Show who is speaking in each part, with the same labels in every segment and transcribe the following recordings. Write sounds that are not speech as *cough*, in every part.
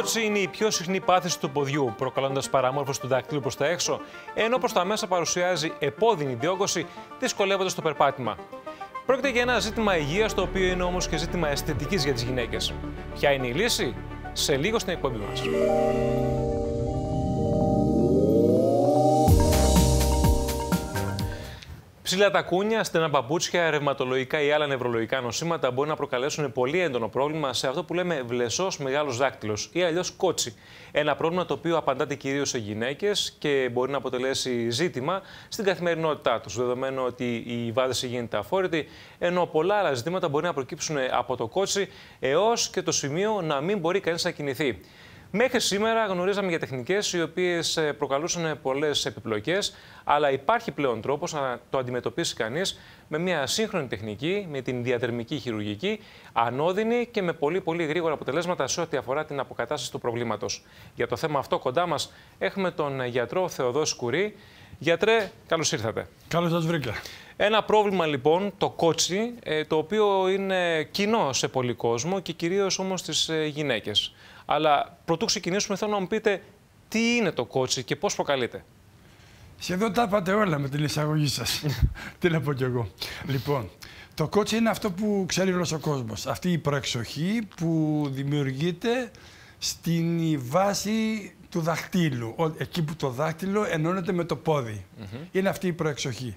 Speaker 1: Κότσι είναι η πιο συχνή πάθηση του ποδιού, προκαλώντας παραμόρφωση του δακτύλου προς τα έξω, ενώ προς τα μέσα παρουσιάζει επώδυνη διόγκωση, δυσκολεύοντας το περπάτημα. Πρόκειται για ένα ζήτημα υγείας, το οποίο είναι όμως και ζήτημα αισθητικής για τις γυναίκες. Ποια είναι η λύση, σε λίγο στην εκπομπή μας. Ψηλά τα κούνια, στενά παπούτσια, ρευματολογικά ή άλλα νευρολογικά νοσήματα μπορεί να προκαλέσουν πολύ έντονο πρόβλημα σε αυτό που λέμε βλεσός μεγάλος δάκτυλος ή αλλιώς κότσι. Ένα πρόβλημα το οποίο απαντάται κυρίως σε γυναίκες και μπορεί να αποτελέσει ζήτημα στην καθημερινότητά τους, δεδομένου ότι η βάδεση γίνεται αφόρητη, ενώ πολλά άλλα ζητήματα μπορεί να προκύψουν από το κότσι έως και το σημείο να μην μπορεί κανείς να κινηθεί. Μέχρι σήμερα γνωρίζαμε για τεχνικές οι οποίες ε, προκαλούσαν πολλές επιπλοκές αλλά υπάρχει πλέον τρόπος να το αντιμετωπίσει κανείς με μια σύγχρονη τεχνική, με την διαδερμική χειρουργική, ανώδυνη και με πολύ πολύ γρήγορα αποτελέσματα σε ό,τι αφορά την αποκατάσταση του προβλήματος. Για το θέμα αυτό, κοντά μας έχουμε τον γιατρό Θεοδός Κουρί. Γιατρέ, καλώς ήρθατε.
Speaker 2: Καλώς σας βρήκα.
Speaker 1: Ένα πρόβλημα λοιπόν, το κότσι, ε, το οποίο είναι κοινό σε πολύ κόσμο και κυρίως όμως στις ε, γυναίκες. Αλλά πρωτού ξεκινήσουμε, θέλω να μου πείτε τι είναι το κότσι και πώς προκαλείται.
Speaker 2: Σχεδόν τα είπατε όλα με την εισαγωγή σας. *laughs* Τι να πω κι εγώ. Λοιπόν, το κότσι είναι αυτό που ξέρει όλος ο κόσμος. Αυτή η προεξοχή που δημιουργείται στην βάση του δαχτύλου. Εκεί που το δάχτυλο ενώνεται με το πόδι. Είναι αυτή η προεξοχή.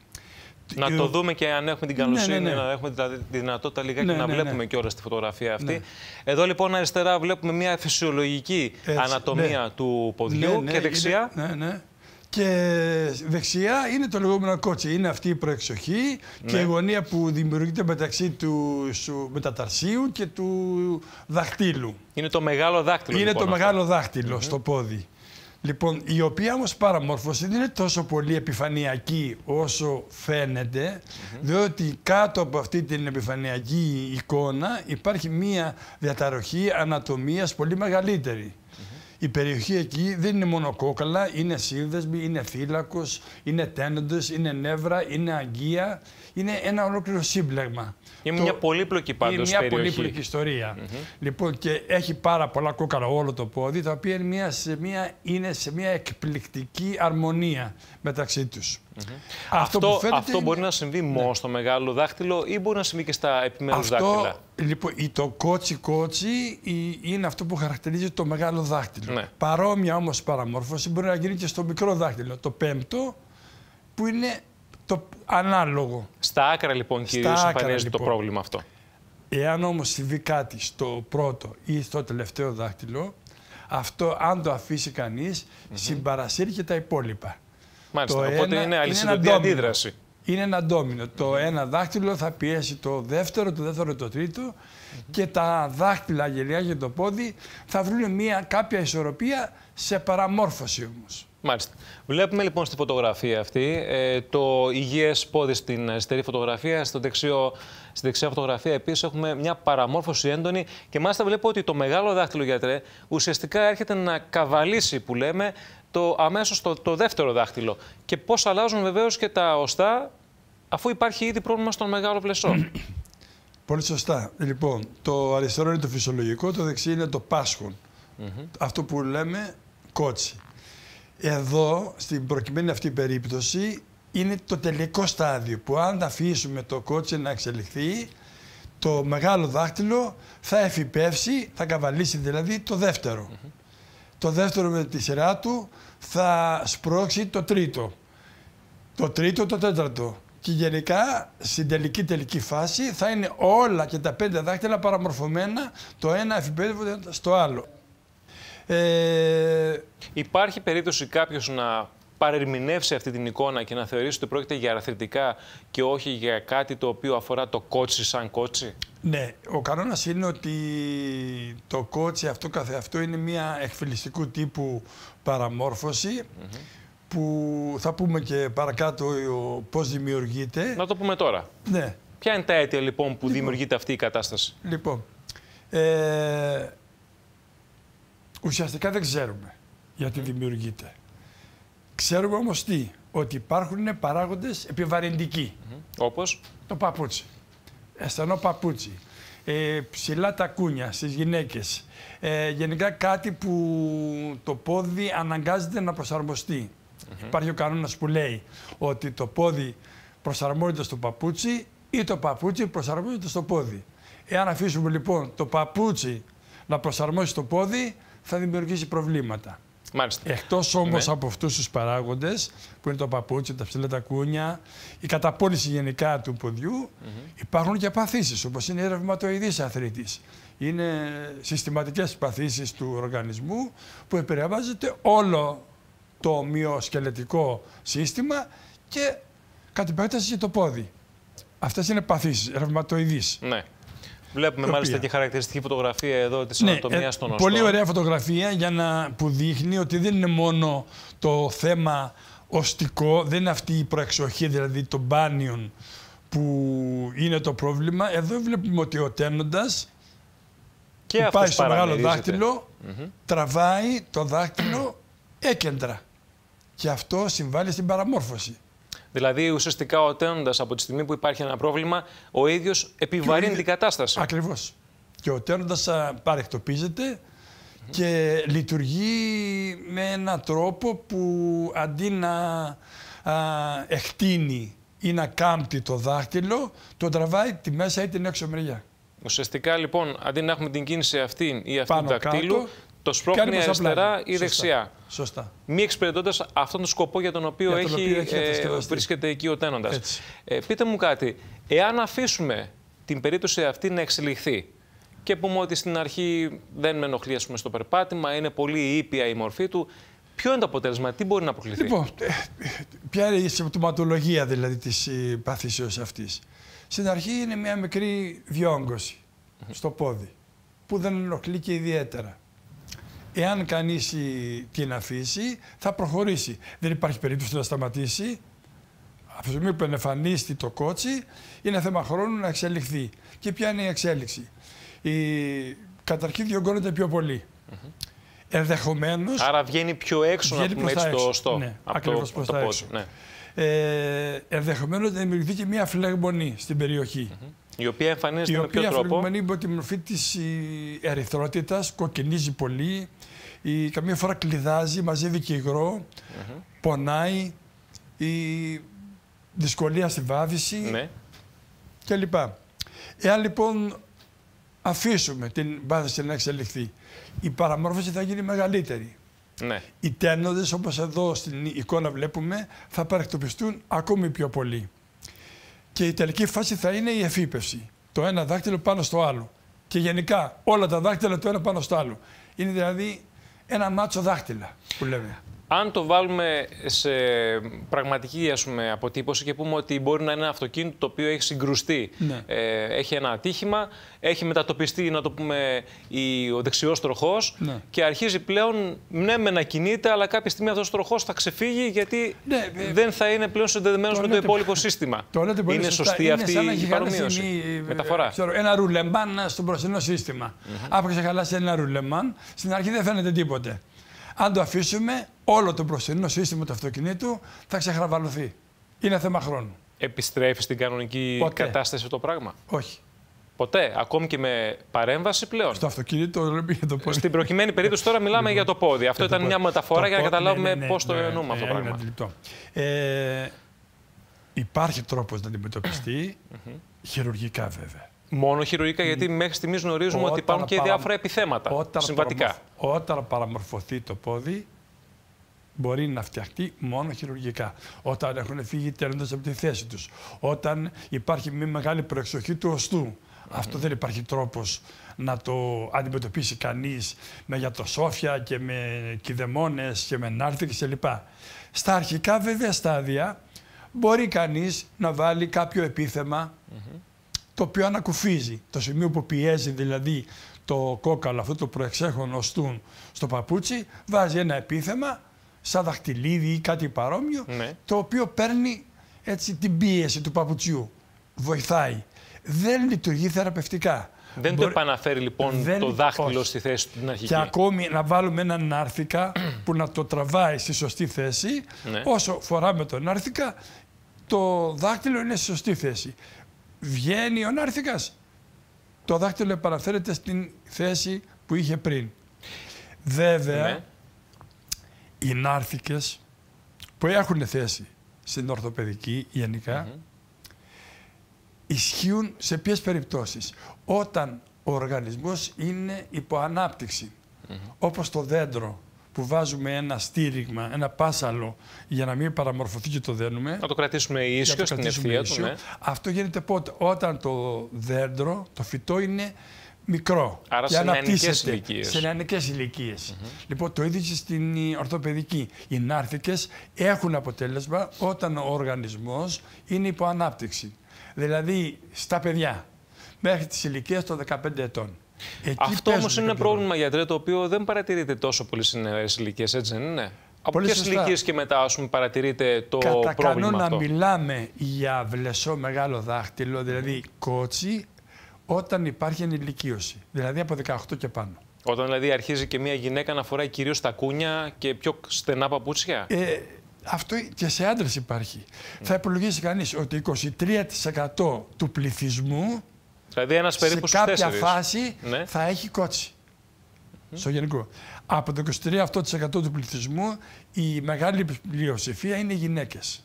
Speaker 2: Να ε, το δούμε
Speaker 1: και αν έχουμε την ναι, ναι, καλοσύνη, ναι, να έχουμε δηλαδή τη δυνατότητα λιγάκι ναι, να βλέπουμε και όλα στη φωτογραφία αυτή. Εδώ λοιπόν αριστερά βλέπουμε μια φυσιολογική ανατομία του ποδιού και δεξιά
Speaker 2: και δεξιά είναι το λεγόμενο κότσι. Είναι αυτή η προεξοχή και ναι. η γωνία που δημιουργείται μεταξύ του σου, μεταταρσίου και του δαχτύλου.
Speaker 1: Είναι το μεγάλο δάχτυλο. Είναι το λοιπόν, μεγάλο
Speaker 2: δάχτυλο στο πόδι. Λοιπόν, η οποία όμως παραμόρφωση δεν είναι τόσο πολύ επιφανειακή όσο φαίνεται, διότι κάτω από αυτή την επιφανειακή εικόνα υπάρχει μία διαταροχή ανατομίας πολύ μεγαλύτερη η περιοχή εκεί δεν είναι μόνο κόκαλα, είναι σύνδεσμοι, είναι φύλακος, είναι τένοντες, είναι νεύρα, είναι αγκία, είναι ένα ολόκληρο σύμπλεγμα. Είναι μια
Speaker 1: πολύπλοκη Είναι μια περιοχή.
Speaker 2: ιστορία. Mm Λοιπόν, και έχει πάρα πολλά κουκάρα όλο το πόδι, τα οποία είναι, μια, σε μια, είναι σε μια εκπληκτική αρμονία μεταξύ τους. Αυτό, αυτό, μπορεί να συμβεί ναι. μόνο
Speaker 1: στο μεγάλο δάχτυλο ή μπορεί να συμβεί και στα επιμέρους αυτό, δάχτυλα.
Speaker 2: Λοιπόν, το κότσι-κότσι είναι αυτό που χαρακτηρίζει το μεγάλο δάχτυλο. Ναι. Παρόμοια όμως παραμόρφωση μπορεί να γίνει και στο μικρό δάχτυλο. Το πέμπτο που είναι το ανάλογο.
Speaker 1: Στα άκρα λοιπόν κυρίως εμφανίζεται το λοιπόν. πρόβλημα αυτό.
Speaker 2: Εάν όμως συμβεί κάτι στο πρώτο ή στο τελευταίο δάχτυλο, αυτό αν το αφήσει κανείς συμπαρασύρει και τα υπόλοιπα.
Speaker 1: Μάλιστα, το οπότε ένα, είναι αλυσιδωτή αντίδραση.
Speaker 2: Είναι ένα ντόμινο. Το ένα δάχτυλο θα πιέσει το δεύτερο, το δεύτερο το τρίτο και τα δάχτυλα γελιά και το πόδι θα βρουν μια, κάποια ισορροπία σε παραμόρφωση όμως.
Speaker 1: Μάλιστα. Βλέπουμε λοιπόν στη φωτογραφία αυτή ε, το υγιές πόδι στην αριστερή φωτογραφία. Στο δεξιό, στη δεξιά φωτογραφία επίσης έχουμε μια παραμόρφωση έντονη. Και μάλιστα βλέπω ότι το μεγάλο δάχτυλο, γιατρέ, ουσιαστικά έρχεται να καβαλήσει, που λέμε, το αμέσως το, το δεύτερο δάχτυλο. Και πώς αλλάζουν βεβαίως και τα οστά, αφού υπάρχει ήδη πρόβλημα στον μεγάλο πλεσό.
Speaker 2: *clears throat* Πολύ σωστά. Λοιπόν, το αριστερό είναι το φυσιολογικό, το δεξί είναι το πάσχον. Αυτό που λέμε κότσι. Εδώ, στην προκειμένη αυτή περίπτωση, είναι το τελικό στάδιο που αν αφήσουμε το κότσι να εξελιχθεί, το μεγάλο δάχτυλο θα εφηπεύσει, θα καβαλήσει δηλαδή το δεύτερο. Το δεύτερο με τη σειρά του θα σπρώξει το τρίτο. Το τρίτο, το τέταρτο. Και γενικά στην τελική τελική φάση θα είναι όλα και τα πέντε δάχτυλα παραμορφωμένα το ένα εφηπεύονται στο άλλο. Ε, Υπάρχει περίπτωση
Speaker 1: κάποιος να παρερμηνεύσει αυτή την εικόνα και να θεωρήσει ότι πρόκειται για αρθρητικά και όχι για κάτι το οποίο αφορά το κότσι σαν κότσι.
Speaker 2: Ναι, ο κανόνας είναι ότι το κότσι αυτό αυτό είναι μια εκφυλιστικού τύπου παραμόρφωση που θα πούμε και παρακάτω πώς δημιουργείται. Να το
Speaker 1: πούμε τώρα. Ναι. Ποια είναι τα αίτια λοιπόν που λοιπόν. δημιουργείται αυτή η κατάσταση.
Speaker 2: Λοιπόν, ε, Ουσιαστικά δεν ξέρουμε γιατί δημιουργείται. Ξέρουμε όμως τι, ότι υπάρχουν παράγοντες επιβαρυντικοί. Mm Όπως? Το παπούτσι. Αισθανό παπούτσι. Ε, ψηλά τακούνια στις γυναίκες. Ε, γενικά κάτι που το πόδι αναγκάζεται να προσαρμοστεί. Mm-hmm. Υπάρχει ο κανόνας που λέει ότι το πόδι προσαρμόζεται στο παπούτσι ή το παπούτσι προσαρμόζεται στο πόδι. Εάν αφήσουμε λοιπόν το παπούτσι να προσαρμόσει το πόδι, θα δημιουργήσει προβλήματα.
Speaker 1: Μάλιστα. Εκτός
Speaker 2: όμως ναι. από αυτούς τους παράγοντες, που είναι το παπούτσι, τα ψηλά τα κούνια, η καταπόληση γενικά του ποδιού, υπάρχουν και παθήσεις, όπως είναι η ρευματοειδής αθρήτη. Είναι συστηματικές παθήσεις του οργανισμού που επηρεάζεται όλο το μειοσκελετικό σύστημα και κατ' επέκταση το πόδι. Αυτές είναι παθήσεις ρευματοειδής.
Speaker 1: Ναι. Βλέπουμε μάλιστα και χαρακτηριστική φωτογραφία εδώ της ναι, ανατομίας ε, των οστών. Πολύ ωραία
Speaker 2: φωτογραφία για να, που δείχνει ότι δεν είναι μόνο το θέμα οστικό, δεν είναι αυτή η προεξοχή, δηλαδή των μπάνιων που είναι το πρόβλημα. Εδώ βλέπουμε ότι ο τένοντας
Speaker 1: και που πάει στο μεγάλο δάχτυλο,
Speaker 2: τραβάει το δάχτυλο *clears throat* έκεντρα. Και αυτό συμβάλλει στην παραμόρφωση.
Speaker 1: Δηλαδή, ουσιαστικά ο τένοντα από τη στιγμή που υπάρχει ένα πρόβλημα, ο ίδιος επιβαρύνει την κατάσταση. Ακριβώς.
Speaker 2: Και ο τένοντα παρεκτοπίζεται και λειτουργεί με έναν τρόπο που αντί να α, εκτείνει ή να κάμπτει το δάχτυλο, το τραβάει τη μέσα ή την έξω μεριά.
Speaker 1: Ουσιαστικά λοιπόν, αντί να έχουμε την κίνηση αυτή ή αυτή του δακτύλου, το σπρώχνει αριστερά ή ναι. δεξιά. Σωστά. Μη εξυπηρετώντας αυτόν τον σκοπό για τον οποίο, έχει, ε, βρίσκεται εκεί ο τένοντας. Ε, πείτε μου κάτι, εάν αφήσουμε την περίπτωση αυτή να εξελιχθεί και πούμε ότι στην αρχή δεν με ενοχλεί πούμε, στο περπάτημα, είναι πολύ ήπια η μορφή του, Ποιο είναι το αποτέλεσμα, τι μπορεί να αποκλειθεί. Λοιπόν,
Speaker 2: ε, ποια είναι η συμπτωματολογία δηλαδή της παθήσεως αυτής. Στην αρχή είναι μια μικρή διόγκωση στο πόδι που δεν ενοχλεί και ιδιαίτερα εάν κανείς ε, την αφήσει, θα προχωρήσει. Δεν υπάρχει περίπτωση να σταματήσει. Από τη στιγμή που το κότσι, είναι θέμα χρόνου να εξελιχθεί. Και ποια είναι η εξέλιξη. Η... Καταρχήν διωγγώνεται πιο πολύ. Mm Άρα
Speaker 1: βγαίνει πιο έξω, να πούμε έτσι, το Ναι, ακριβώς το, προς τα το
Speaker 2: Ναι. Ε, να δημιουργηθεί και μια φλεγμονή στην περιοχή. Η οποία εμφανίζεται με ποιο τρόπο. Η με τη μορφή τη ερυθρότητας, κοκκινίζει πολύ, η, καμία φορά κλειδάζει, μαζεύει και υγρό, πονάει, η δυσκολία στη βάβηση ναι. κλπ. Εάν λοιπόν αφήσουμε την πάθηση να εξελιχθεί, η παραμόρφωση θα γίνει μεγαλύτερη. Ναι. Οι τένοντες, όπως εδώ στην εικόνα βλέπουμε, θα παρεκτοπιστούν ακόμη πιο πολύ και η τελική φάση θα είναι η εφήπευση. Το ένα δάχτυλο πάνω στο άλλο. Και γενικά όλα τα δάχτυλα το ένα πάνω στο άλλο. Είναι δηλαδή ένα μάτσο δάχτυλα που λέμε. Αν το
Speaker 1: βάλουμε σε πραγματική πούμε, αποτύπωση και πούμε ότι μπορεί να είναι ένα αυτοκίνητο το οποίο έχει συγκρουστεί, ναι. ε, έχει ένα ατύχημα, έχει μετατοπιστεί να το πούμε, η, ο δεξιός τροχός ναι. και αρχίζει πλέον ναι με να κινείται αλλά κάποια στιγμή αυτός ο τροχός θα ξεφύγει γιατί ναι, ε, δεν θα είναι πλέον συνδεδεμένος με το υπόλοιπο σύστημα. είναι σωστή αυτή η παρομοίωση. Ε, μεταφορά.
Speaker 2: ένα ρουλεμπάν στο προσινό σύστημα. Mm -hmm. σε ένα ρουλεμπάν, στην αρχή δεν φαίνεται τίποτε. Αν το αφήσουμε, όλο το προσωρινό σύστημα του αυτοκινήτου θα ξεχραβαλωθεί. Είναι θέμα χρόνου.
Speaker 1: Επιστρέφει στην κανονική Ποτέ. κατάσταση το πράγμα. Όχι. Ποτέ. Ακόμη και με παρέμβαση πλέον. Στο
Speaker 2: αυτοκίνητο για το πόδι. Στην προκειμένη
Speaker 1: περίπτωση τώρα μιλάμε λοιπόν, για το πόδι. Αυτό ήταν μια μεταφορά για να ναι, καταλάβουμε ναι, ναι, πώς το εννοούμε αυτό το πράγμα.
Speaker 2: Ε, υπάρχει τρόπος να αντιμετωπιστεί χειρουργικά βέβαια.
Speaker 1: Μόνο χειρουργικά, γιατί μέχρι στιγμής γνωρίζουμε ότι υπάρχουν και διάφορα επιθέματα
Speaker 2: συμβατικά. Όταν παραμορφωθεί το πόδι, μπορεί να φτιαχτεί μόνο χειρουργικά. Όταν έχουν φύγει τέρνοντε από τη θέση τους. Όταν υπάρχει μια μεγάλη προεξοχή του οστού. Αυτό δεν υπάρχει τρόπος να το αντιμετωπίσει κανείς με γιατροσόφια και με κυδεμόνες και με νάρθρυξη κλπ. Στα αρχικά βέβαια στάδια μπορεί κανείς να βάλει κάποιο επίθεμα το οποίο ανακουφίζει. Το σημείο που πιέζει δηλαδή το κόκαλο, αυτό το προεξέχον οστούν στο παπούτσι, βάζει ένα επίθεμα σαν δαχτυλίδι ή κάτι παρόμοιο, ναι. το οποίο παίρνει έτσι, την πίεση του παπουτσιού. Βοηθάει. Δεν λειτουργεί θεραπευτικά. Δεν το
Speaker 1: επαναφέρει λοιπόν το
Speaker 2: δάχτυλο στη θέση του την αρχική. Και ακόμη να βάλουμε έναν άρθικα που να το τραβάει στη σωστή θέση. Ναι. Όσο φοράμε τον άρθικα, το δάχτυλο είναι στη σωστή θέση. Βγαίνει ο νάρθηκας, το δάχτυλο επαναφέρεται στην θέση που είχε πριν. Βέβαια, ναι οι νάρθικες που έχουν θέση στην ορθοπαιδική γενικά, ισχύουν σε ποιες περιπτώσεις. Όταν ο οργανισμός είναι υπό ανάπτυξη, mm όπως το δέντρο που βάζουμε ένα στήριγμα, ένα πάσαλο για να μην παραμορφωθεί και το δένουμε.
Speaker 1: Να το κρατήσουμε ίσιο στην ευθεία του. Ναι.
Speaker 2: Αυτό γίνεται πότε. Όταν το δέντρο, το φυτό είναι μικρό. Άρα και αναπτύσσεται ηλικίες. σε νεανικές ηλικίες. Λοιπόν, το ίδιο και στην ε, ορθοπαιδική. Οι νάρθικες έχουν αποτέλεσμα όταν ο οργανισμός είναι υπό ανάπτυξη. Δηλαδή στα παιδιά μέχρι τις ηλικίες των 15 ετών. Αυτό όμω είναι ένα
Speaker 1: πρόβλημα, γιατρέ, το οποίο δεν παρατηρείται τόσο πολύ στι νεαρέ ηλικίες, έτσι δεν είναι. Από ποιε ηλικίες και μετά, ας πούμε, παρατηρείται το Κατά πρόβλημα. Κατά κανόνα,
Speaker 2: μιλάμε για βλεσό μεγάλο δάχτυλο, δηλαδή κότσι, όταν υπάρχει ενηλικίωση, δηλαδή από 18 και πάνω.
Speaker 1: Όταν δηλαδή αρχίζει και μια γυναίκα να φοράει κυρίως τα κούνια και πιο στενά παπούτσια. Ε,
Speaker 2: αυτό και σε άντρες υπάρχει. Θα υπολογίσει κανείς ότι 23% του πληθυσμού
Speaker 1: δηλαδή ένας σε κάποια φάση
Speaker 2: ναι. θα έχει κότσι. Mm. Στο γενικό. Από το 23% του πληθυσμού η μεγάλη πλειοψηφία είναι γυναίκες.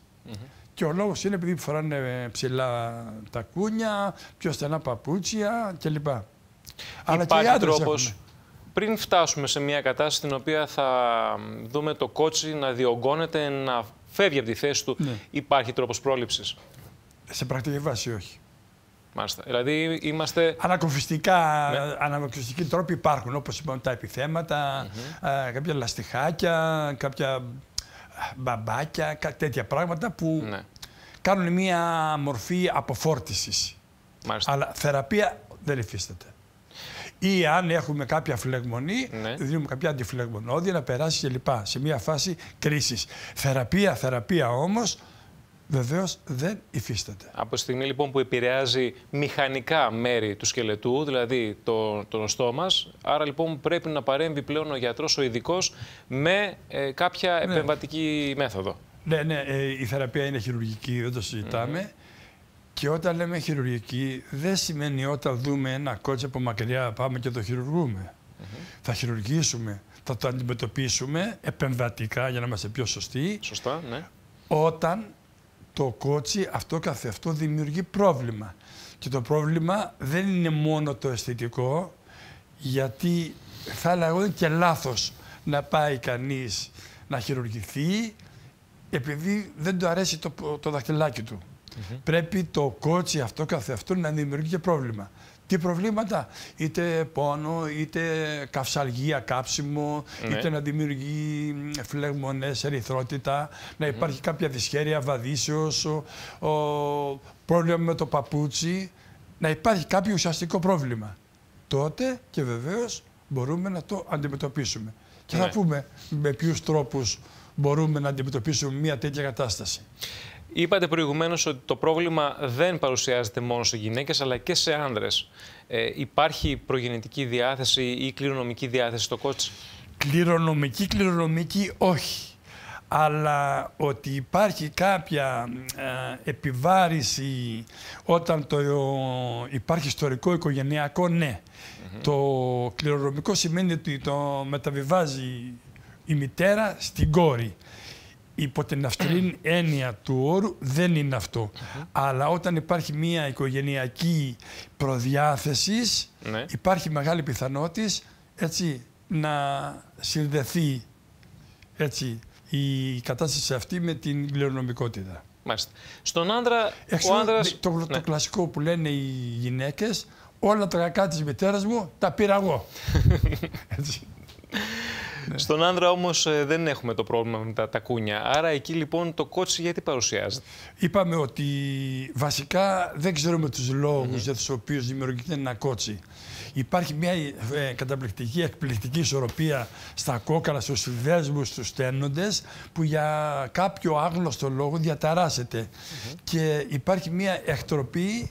Speaker 2: Και ο λόγος είναι επειδή φοράνε ψηλά τα κούνια, πιο στενά παπούτσια κλπ. Αλλά και οι
Speaker 1: Πριν φτάσουμε σε μια κατάσταση στην οποία θα δούμε το κότσι να διωγγώνεται, να φεύγει από τη θέση του, ναι. υπάρχει τρόπος πρόληψης.
Speaker 2: Σε πρακτική βάση, όχι.
Speaker 1: Μάλιστα. Δηλαδή είμαστε.
Speaker 2: Ανακοφιστικά, ναι. τρόποι υπάρχουν. Όπως είπαμε, τα επιθέματα, ε, κάποια λαστιχάκια, κάποια μπαμπάκια, τέτοια πράγματα που ναι. κάνουν μία μορφή αποφόρτισης. Αλλά θεραπεία δεν υφίσταται. Ή αν έχουμε κάποια φλεγμονή, ναι. δίνουμε κάποια αντιφλεγμονώδια να περάσει κλπ. Σε μία φάση κρίσης. Θεραπεία, θεραπεία όμως, βεβαίως δεν υφίσταται.
Speaker 1: Από τη στιγμή λοιπόν που επηρεάζει μηχανικά μέρη του σκελετού, δηλαδή το, το μας, άρα λοιπόν πρέπει να παρέμβει πλέον ο γιατρός, ο ειδικός, με ε, κάποια ναι. επεμβατική μέθοδο.
Speaker 2: Ναι, ναι, ε, η θεραπεία είναι χειρουργική, δεν το συζητάμε. Και όταν λέμε χειρουργική, δεν σημαίνει όταν δούμε ένα κότσο από μακριά πάμε και το χειρουργούμε. Θα χειρουργήσουμε, θα το αντιμετωπίσουμε επεμβατικά για να είμαστε πιο σωστοί. Σωστά, ναι. Όταν το κότσι αυτό αυτό δημιουργεί πρόβλημα. Και το πρόβλημα δεν είναι μόνο το αισθητικό, γιατί θα είναι και λάθος να πάει κανείς να χειρουργηθεί επειδή δεν του αρέσει το, το δαχτυλάκι του. Πρέπει το κότσι αυτό καθεαυτό να δημιουργεί και πρόβλημα τι προβλήματα. Είτε πόνο, είτε καυσαργία, κάψιμο, ναι. είτε να δημιουργεί φλεγμονές, ερυθρότητα, να υπάρχει κάποια δυσχέρεια βαδίσεως, ο, πρόβλημα με το παπούτσι, να υπάρχει κάποιο ουσιαστικό πρόβλημα. Τότε και βεβαίως μπορούμε να το αντιμετωπίσουμε. Και θα ναι. πούμε με ποιους τρόπους μπορούμε να αντιμετωπίσουμε μια τέτοια κατάσταση.
Speaker 1: Είπατε προηγουμένως ότι το πρόβλημα δεν παρουσιάζεται μόνο σε γυναίκες αλλά και σε άνδρες. Ε, υπάρχει προγεννητική διάθεση ή κληρονομική διάθεση στο κότσι.
Speaker 2: Κληρονομική, κληρονομική όχι. Αλλά ότι υπάρχει κάποια ε, επιβάρηση όταν το, υπάρχει ιστορικό οικογενειακό, ναι. Το κληρονομικό σημαίνει ότι το μεταβιβάζει η μητέρα στην κόρη υπό την αυστηρή έννοια του όρου δεν είναι αυτό. Αλλά όταν υπάρχει μια οικογενειακή προδιάθεσης, ναι. υπάρχει μεγάλη πιθανότητα έτσι, να συνδεθεί έτσι, η κατάσταση αυτή με την κληρονομικότητα. Μάλιστα. Στον άντρα, ο άντρας... το, το, ναι. κλασικό που λένε οι γυναίκες, όλα τα κακά της μητέρας μου τα πήρα εγώ. *laughs*
Speaker 1: Ναι. Στον άνδρα όμως ε, δεν έχουμε το πρόβλημα με τα τακούνια. Άρα εκεί λοιπόν το κότσι γιατί παρουσιάζεται.
Speaker 2: Είπαμε ότι βασικά δεν ξέρουμε τους λόγους για τους οποίους δημιουργείται ένα κότσι. Υπάρχει μια ε, καταπληκτική, εκπληκτική ισορροπία στα κόκαλα, στους συνδέσμους, στους στένοντες, που για κάποιο άγνωστο λόγο διαταράσσεται. Και υπάρχει μια εκτροπή,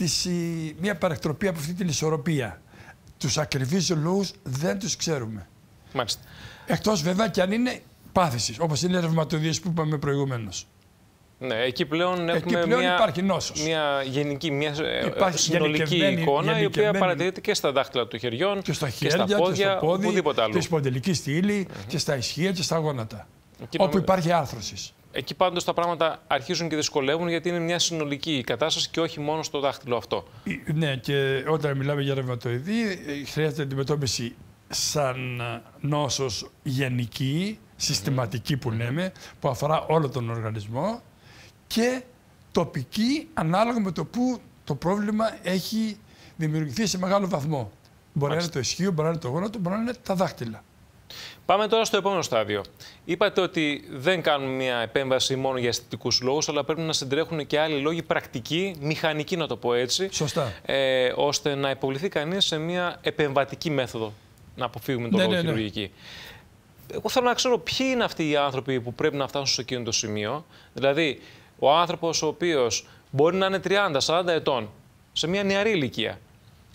Speaker 2: ε, μια παρεκτροπή από αυτή την ισορροπία. Τους ακριβείς λόγους δεν τους ξέρουμε. Μάλιστα. Εκτός βέβαια και αν είναι πάθησης, όπως είναι ρευματοδίε που είπαμε προηγουμένως.
Speaker 1: Ναι, εκεί πλέον, μια, υπάρχει νόσος. Μια γενική, μια ε, υπάρχει συνολική εικόνα η οποία παρατηρείται και στα δάχτυλα του χεριών και στα χέρια, και στα πόδια, και στο
Speaker 2: πόδι, άλλο. Και στήλη και στα ισχύα και στα γόνατα. όπου υπάρχει άρθρωσης.
Speaker 1: Εκεί πάντως τα πράγματα αρχίζουν και δυσκολεύουν γιατί είναι μια συνολική κατάσταση και όχι μόνο στο δάχτυλο αυτό.
Speaker 2: Ναι, και όταν μιλάμε για ρευματοειδή, ε, χρειάζεται αντιμετώπιση σαν ε, νόσος γενική, συστηματική που λέμε, που αφορά όλο τον οργανισμό και τοπική ανάλογα με το που το πρόβλημα έχει δημιουργηθεί σε μεγάλο βαθμό. Μπορεί να είναι το ισχύο, μπορεί να είναι το γόνατο, μπορεί να είναι τα δάχτυλα.
Speaker 1: Πάμε τώρα στο επόμενο στάδιο. Είπατε ότι δεν κάνουμε μια επέμβαση μόνο για αισθητικούς λόγους, αλλά πρέπει να συντρέχουν και άλλοι λόγοι πρακτικοί, μηχανικοί να το πω έτσι. Σωστά. Ε, ώστε να υποβληθεί κανείς σε μια επεμβατική μέθοδο να αποφύγουμε τον ναι, λόγο ναι, ναι, χειρουργική. Εγώ θέλω να ξέρω ποιοι είναι αυτοί οι άνθρωποι που πρέπει να φτάσουν σε εκείνο το σημείο. Δηλαδή, ο άνθρωπος ο οποίος μπορεί να είναι 30-40 ετών, σε μια νεαρή ηλικία,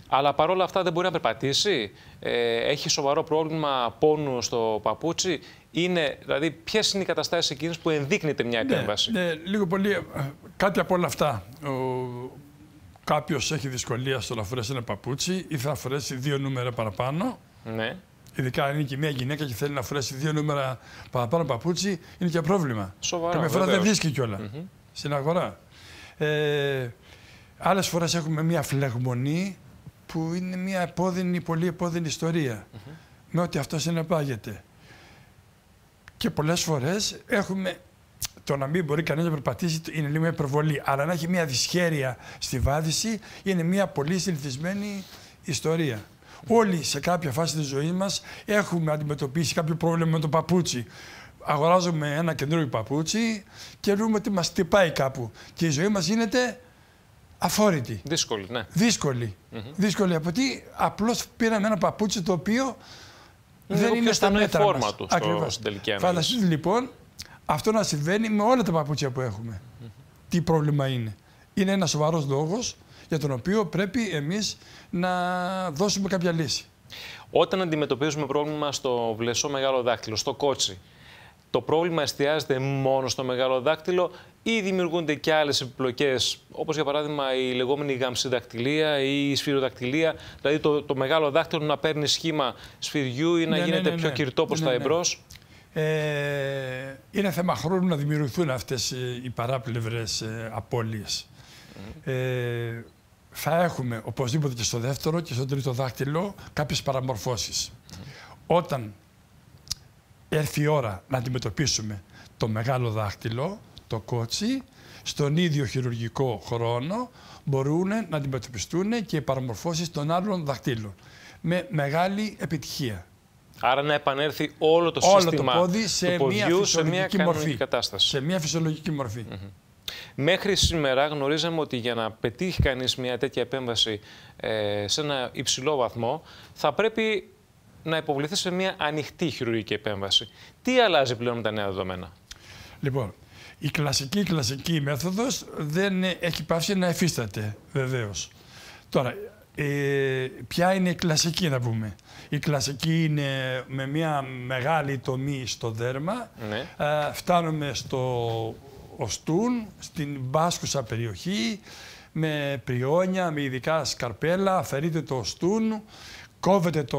Speaker 1: αλλά παρόλα αυτά δεν μπορεί να περπατήσει, ε, έχει σοβαρό πρόβλημα πόνου στο παπούτσι. Είναι, δηλαδή, ποιες είναι οι καταστάσεις εκείνες που ενδείκνεται μια ναι, επέμβαση.
Speaker 2: Ναι, ναι, λίγο πολύ ε, κάτι από όλα αυτά. Κάποιος έχει δυσκολία στο να φορέσει ένα παπούτσι ή θα φορέσει δύο νούμερα παραπάνω ναι. Ειδικά αν είναι και μια γυναίκα και θέλει να φορέσει δύο νούμερα παραπάνω παπούτσι, είναι και πρόβλημα. Σοβαρά. Καμιά φορά δεν βρίσκει κιόλα στην αγορά. Ε, Άλλες φορές έχουμε μια φλεγμονή που είναι μια επώδυνη, πολύ επώδυνη ιστορία. Με ό,τι αυτό συνεπάγεται. Και πολλές φορές έχουμε. Το να μην μπορεί κανείς να περπατήσει είναι λίγο μια υπερβολή. Αλλά να έχει μια δυσχέρεια στη βάδιση είναι μια πολύ συνηθισμένη ιστορία. Όλοι σε κάποια φάση της ζωής μας έχουμε αντιμετωπίσει κάποιο πρόβλημα με το παπούτσι. Αγοράζουμε ένα καινούριο παπούτσι και ρούμε ότι μα τυπάει κάπου. Και η ζωή μας γίνεται αφόρητη.
Speaker 1: Δύσκολη, ναι.
Speaker 2: Δύσκολη. Δύσκολη από τι απλώς πήραμε ένα παπούτσι το οποίο δεν είναι στα μέτρα του στο, στην τελική λοιπόν αυτό να συμβαίνει με όλα τα παπούτσια που έχουμε. Τι πρόβλημα είναι. Είναι ένας σοβαρός λόγος για τον οποίο πρέπει εμείς να δώσουμε κάποια λύση.
Speaker 1: Όταν αντιμετωπίζουμε πρόβλημα στο βλεσό μεγάλο δάκτυλο, στο κότσι, το πρόβλημα εστιάζεται μόνο στο μεγάλο δάκτυλο ή δημιουργούνται και άλλες επιπλοκές, όπως για παράδειγμα η λεγόμενη γάμψη δακτυλία ή η λεγομενη γαμψη η δηλαδή το, το μεγάλο δάκτυλο να παίρνει σχήμα σφυριού ή να ναι, ναι, γίνεται ναι, πιο κυρτό προς τα εμπρός.
Speaker 2: Ε, είναι θέμα χρόνου να δημιουργηθούν αυτές οι παράπλευρες ε, απώλειες. Ε, θα έχουμε οπωσδήποτε και στο δεύτερο και στο τρίτο δάχτυλο κάποιες παραμορφώσεις. Όταν έρθει η ώρα να αντιμετωπίσουμε το μεγάλο δάχτυλο, το κότσι, στον ίδιο χειρουργικό χρόνο μπορούν να αντιμετωπιστούν και οι παραμορφώσεις των άλλων δαχτύλων. Με μεγάλη επιτυχία.
Speaker 1: Άρα να επανέλθει όλο το όλο σύστημα το πόδι σε μια σε μια φυσιολογική μορφή.
Speaker 2: κατάσταση. Σε μια φυσιολογική μορφή.
Speaker 1: Μέχρι σήμερα γνωρίζαμε ότι για να πετύχει κανείς μια τέτοια επέμβαση ε, σε ένα υψηλό βαθμό θα πρέπει να υποβληθεί σε μια ανοιχτή χειρουργική επέμβαση. Τι αλλάζει πλέον με τα νέα δεδομένα.
Speaker 2: Λοιπόν, η κλασική κλασική μέθοδος δεν έχει πάψει να εφίσταται βεβαίως. Τώρα, ε, ποια είναι η κλασική να πούμε. Η κλασική είναι με μια μεγάλη τομή στο δέρμα. Ναι. φτάνουμε στο οστούν στην μπάσκουσα περιοχή με πριόνια, με ειδικά σκαρπέλα, αφαιρείται το οστούν, κόβεται το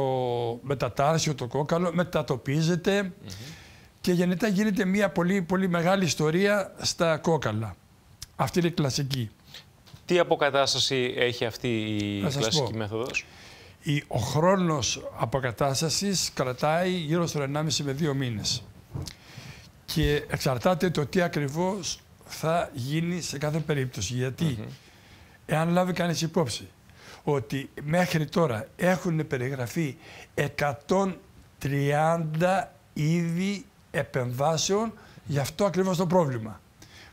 Speaker 2: μετατάρσιο, το κόκαλο, μετατοπίζεται και γενικά γίνεται μια πολύ, πολύ μεγάλη ιστορία στα κόκαλα. Αυτή είναι η κλασική. Τι
Speaker 1: αποκατάσταση έχει αυτή η κλασική πω. μέθοδος?
Speaker 2: ο χρόνος αποκατάστασης κρατάει γύρω στο 1,5 με 2 μήνες και εξαρτάται το τι ακριβώς θα γίνει σε κάθε περίπτωση. Γιατί, εάν λάβει κάνει υπόψη ότι μέχρι τώρα έχουν περιγραφεί 130 είδη επεμβάσεων για αυτό ακριβώς το πρόβλημα.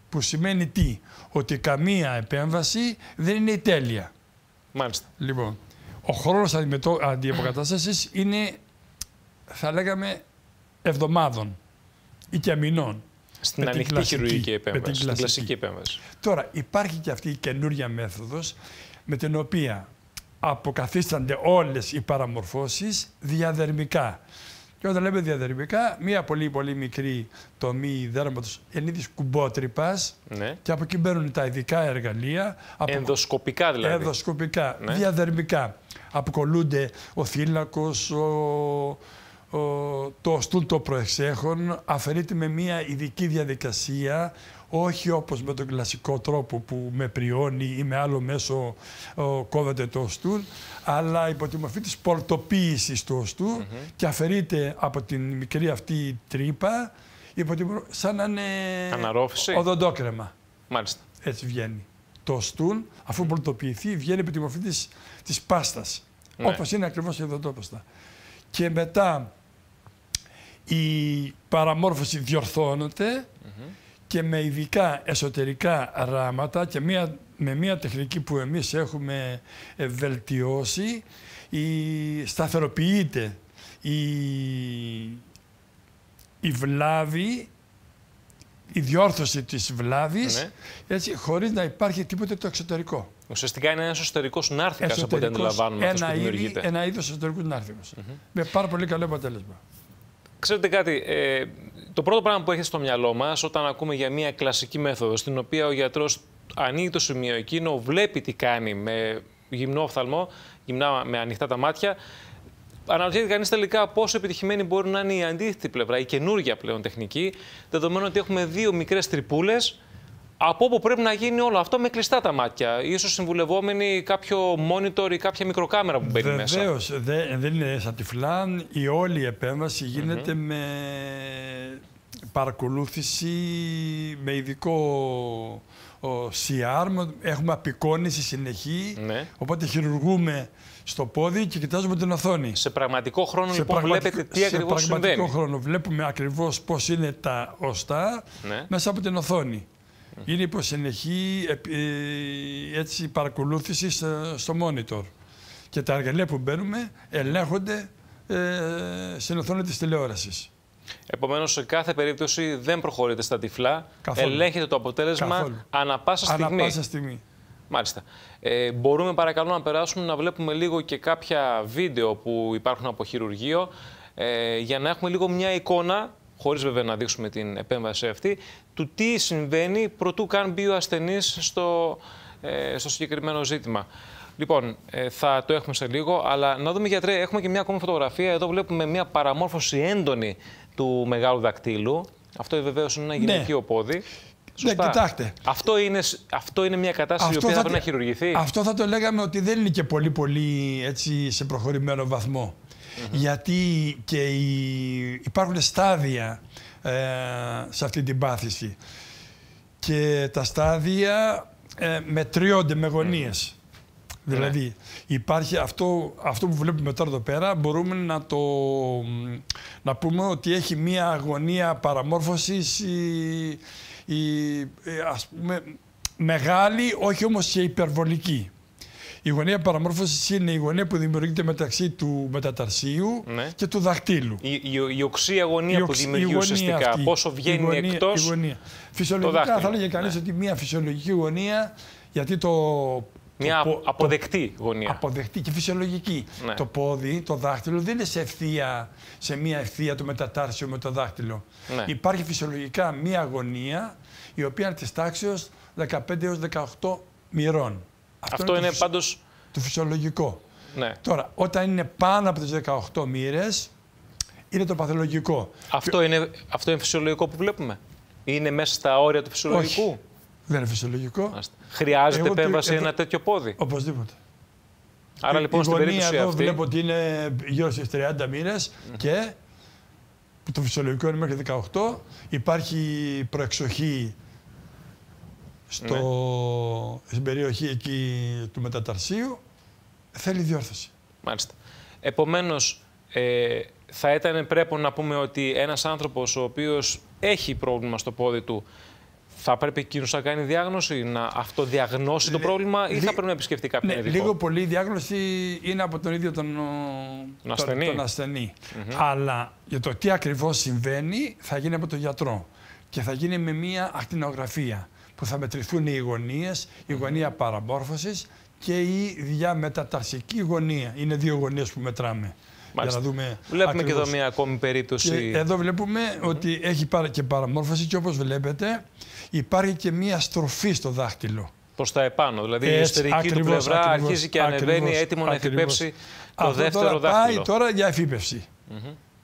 Speaker 2: Που σημαίνει τι, ότι καμία επέμβαση δεν είναι η τέλεια. Μάλιστα. Λοιπόν, ο χρόνος αντιεποκατάστασης είναι, θα λέγαμε, εβδομάδων μηνων Στην με ανοιχτή χειρουργική επέμβαση, στην κλασική. επέμβαση. Τώρα υπάρχει και αυτή η καινούρια μέθοδος με την οποία αποκαθίστανται όλες οι παραμορφώσεις διαδερμικά. Και όταν λέμε διαδερμικά, μία πολύ πολύ μικρή τομή δέρματος ενίδης κουμπότρυπας ναι. και από εκεί μπαίνουν τα ειδικά εργαλεία.
Speaker 1: Ενδοσκοπικά δηλαδή. Ενδοσκοπικά,
Speaker 2: ναι. διαδερμικά. Αποκολούνται ο θύλακος, ο το το προεξέχων αφαιρείται με μια ειδική διαδικασία όχι όπως με τον κλασικό τρόπο που με πριώνει ή με άλλο μέσο κόβεται το στούλ, αλλά υπό τη μορφή της πορτοποίησης του στούλ και αφαιρείται από την μικρή αυτή τρύπα υπό τη, σαν να είναι οδοντόκρεμα. Μάλιστα. Έτσι βγαίνει. Το στούλ αφού πολτοποιηθεί, βγαίνει υπό τη μορφή της, πάστας. Ναι. Όπως είναι ακριβώς η οδοντόπαστα. Και μετά η παραμόρφωση και με ειδικά εσωτερικά ράματα και μια, με μια τεχνική που εμείς έχουμε ε, βελτιώσει η, σταθεροποιείται η, η βλάβη η διόρθωση της βλάβης, ναι. έτσι, χωρίς να υπάρχει τίποτε το εξωτερικό.
Speaker 1: Ουσιαστικά είναι ένας εσωτερικός νάρθηκας, από ό,τι αντιλαμβάνουμε, είδο είδη, ένα
Speaker 2: εσωτερικού Με πάρα πολύ καλό αποτέλεσμα.
Speaker 1: Ξέρετε κάτι, ε, το πρώτο πράγμα που έχει στο μυαλό μας όταν ακούμε για μια κλασική μέθοδο, στην οποία ο γιατρός ανοίγει το σημείο εκείνο, βλέπει τι κάνει με γυμνό οφθαλμό, γυμνά με ανοιχτά τα μάτια. Αναρωτιέται κανείς τελικά πόσο επιτυχημένη μπορεί να είναι η αντίθετη πλευρά, η καινούργια πλέον τεχνική, δεδομένου ότι έχουμε δύο μικρές τρυπούλες από όπου πρέπει να γίνει όλο αυτό με κλειστά τα μάτια. Ίσως συμβουλευόμενοι κάποιο Δεν είναι σαν τυφλά. ή κάποια μικροκάμερα που μπαίνει Βεβαίως, μέσα.
Speaker 2: Βεβαίως, δε, δεν είναι σαν τυφλά. Η όλη επέμβαση γίνεται mm -hmm. με παρακολούθηση, με ειδικό ο, CR. Έχουμε απεικόνηση συνεχή, ναι. οπότε χειρουργούμε στο πόδι και κοιτάζουμε την οθόνη. Σε πραγματικό χρόνο σε λοιπόν βλέπετε τι ακριβώς συμβαίνει. Σε πραγματικό χρόνο βλέπουμε ακριβώς πώς είναι τα οστά ναι. μέσα από την οθόνη. Είναι υπό συνεχή έτσι, παρακολούθηση στο μόνιτορ Και τα εργαλεία που μπαίνουμε ελέγχονται ε, στην οθόνη της τηλεόρασης.
Speaker 1: Επομένως, σε κάθε περίπτωση δεν προχωρείτε στα τυφλά. Καθόλου. Ελέγχετε το αποτέλεσμα ανα πάσα στιγμή. Μάλιστα. Ε, μπορούμε παρακαλώ να περάσουμε να βλέπουμε λίγο και κάποια βίντεο που υπάρχουν από χειρουργείο ε, για να έχουμε λίγο μια εικόνα, χωρίς βέβαια να δείξουμε την επέμβαση αυτή, του τι συμβαίνει προτού καν μπει ο ασθενής στο, ε, στο συγκεκριμένο ζήτημα. Λοιπόν, ε, θα το έχουμε σε λίγο, αλλά να δούμε γιατρέ, έχουμε και μια ακόμη φωτογραφία. Εδώ βλέπουμε μια παραμόρφωση έντονη του μεγάλου δακτύλου. Αυτό βεβαίως είναι ένα γυναικείο ναι. πόδι. Ναι, Σωστά. Ναι, κοιτάξτε. Αυτό είναι, αυτό είναι μια κατάσταση που θα, θα πρέπει να χειρουργηθεί.
Speaker 2: Αυτό θα το λέγαμε ότι δεν είναι και πολύ πολύ έτσι, σε προχωρημένο βαθμό. Mm -hmm. Γιατί και οι, υπάρχουν στάδια ε, σε αυτή την πάθηση. Και τα στάδια ε, μετριώνται με γωνίες. Ναι. Δηλαδή, υπάρχει αυτό, αυτό που βλέπουμε τώρα εδώ πέρα, μπορούμε να το να πούμε ότι έχει μία αγωνία παραμόρφωσης η, η, ε, πούμε, μεγάλη, όχι όμως και υπερβολική. Η γωνία παραμόρφωσης είναι η γωνία που δημιουργείται μεταξύ του μεταταρσίου ναι. και του δαχτύλου.
Speaker 1: Η, η, η οξία γωνία η οξ, που δημιουργεί ουσιαστικά. Αυτή, πόσο βγαίνει εκτό.
Speaker 2: Φυσιολογικά το θα έλεγε κανείς ναι. ότι μια φυσιολογική γωνία, γιατί το μια αποδεκτή γωνία. Αποδεκτή και φυσιολογική. Ναι. Το πόδι, το δάχτυλο δεν είναι σε ευθεία, σε μια ευθεία το μετατάρσιο με το δάχτυλο. Υπάρχει φυσιολογικά μια γωνία η οποία είναι της τάξεω 15 έω 18 μοιρών. Αυτό, είναι, το πάντως... Το φυσιολογικό. Ναι. Τώρα, όταν είναι πάνω από τις 18 μοίρες, είναι το παθολογικό.
Speaker 1: Αυτό, είναι, αυτό είναι φυσιολογικό που βλέπουμε. Είναι μέσα στα όρια του φυσιολογικού. Όχι.
Speaker 2: Δεν είναι φυσιολογικό. Άστε.
Speaker 1: Χρειάζεται επέμβαση εδώ... ένα τέτοιο
Speaker 2: πόδι. Οπωσδήποτε. Άρα λοιπόν στην περίπτωση εδώ Βλέπω ότι είναι γύρω στις 30 μήνε και το φυσιολογικό είναι μέχρι 18. Υπάρχει προεξοχή στο, ναι. στην περιοχή εκεί του Μεταταρσίου, θέλει διόρθωση. Μάλιστα. Επομένως,
Speaker 1: ε, θα ήταν πρέπει να πούμε ότι ένας άνθρωπος ο οποίος έχει πρόβλημα στο πόδι του, θα πρέπει εκείνος να κάνει διάγνωση, να αυτοδιαγνώσει το πρόβλημα ή θα πρέπει να επισκεφτεί κάποιον ναι, ειδικό. Λίγο
Speaker 2: πολύ η διάγνωση ναι λιγο πολυ από τον ίδιο τον, τον ασθενή. Τον Αλλά για το τι ακριβώς συμβαίνει θα γίνει από τον γιατρό και θα γίνει με μία ακτινογραφία που θα μετρηθούν οι γωνίες, η γωνία παραμόρφωσης και η διαμεταταρσική γωνία. Είναι δύο γωνίες που μετράμε. να δούμε βλέπουμε και εδώ μια
Speaker 1: ακόμη περίπτωση. εδώ
Speaker 2: βλέπουμε ότι έχει πάρα και παραμόρφωση και όπως βλέπετε υπάρχει και μια στροφή στο δάχτυλο.
Speaker 1: Προς τα επάνω, δηλαδή η εσωτερική ακριβώς, του πλευρά αρχίζει και ανεβαίνει έτοιμο να εφηπέψει το δεύτερο δάχτυλο. Πάει
Speaker 2: τώρα για εφήπευση.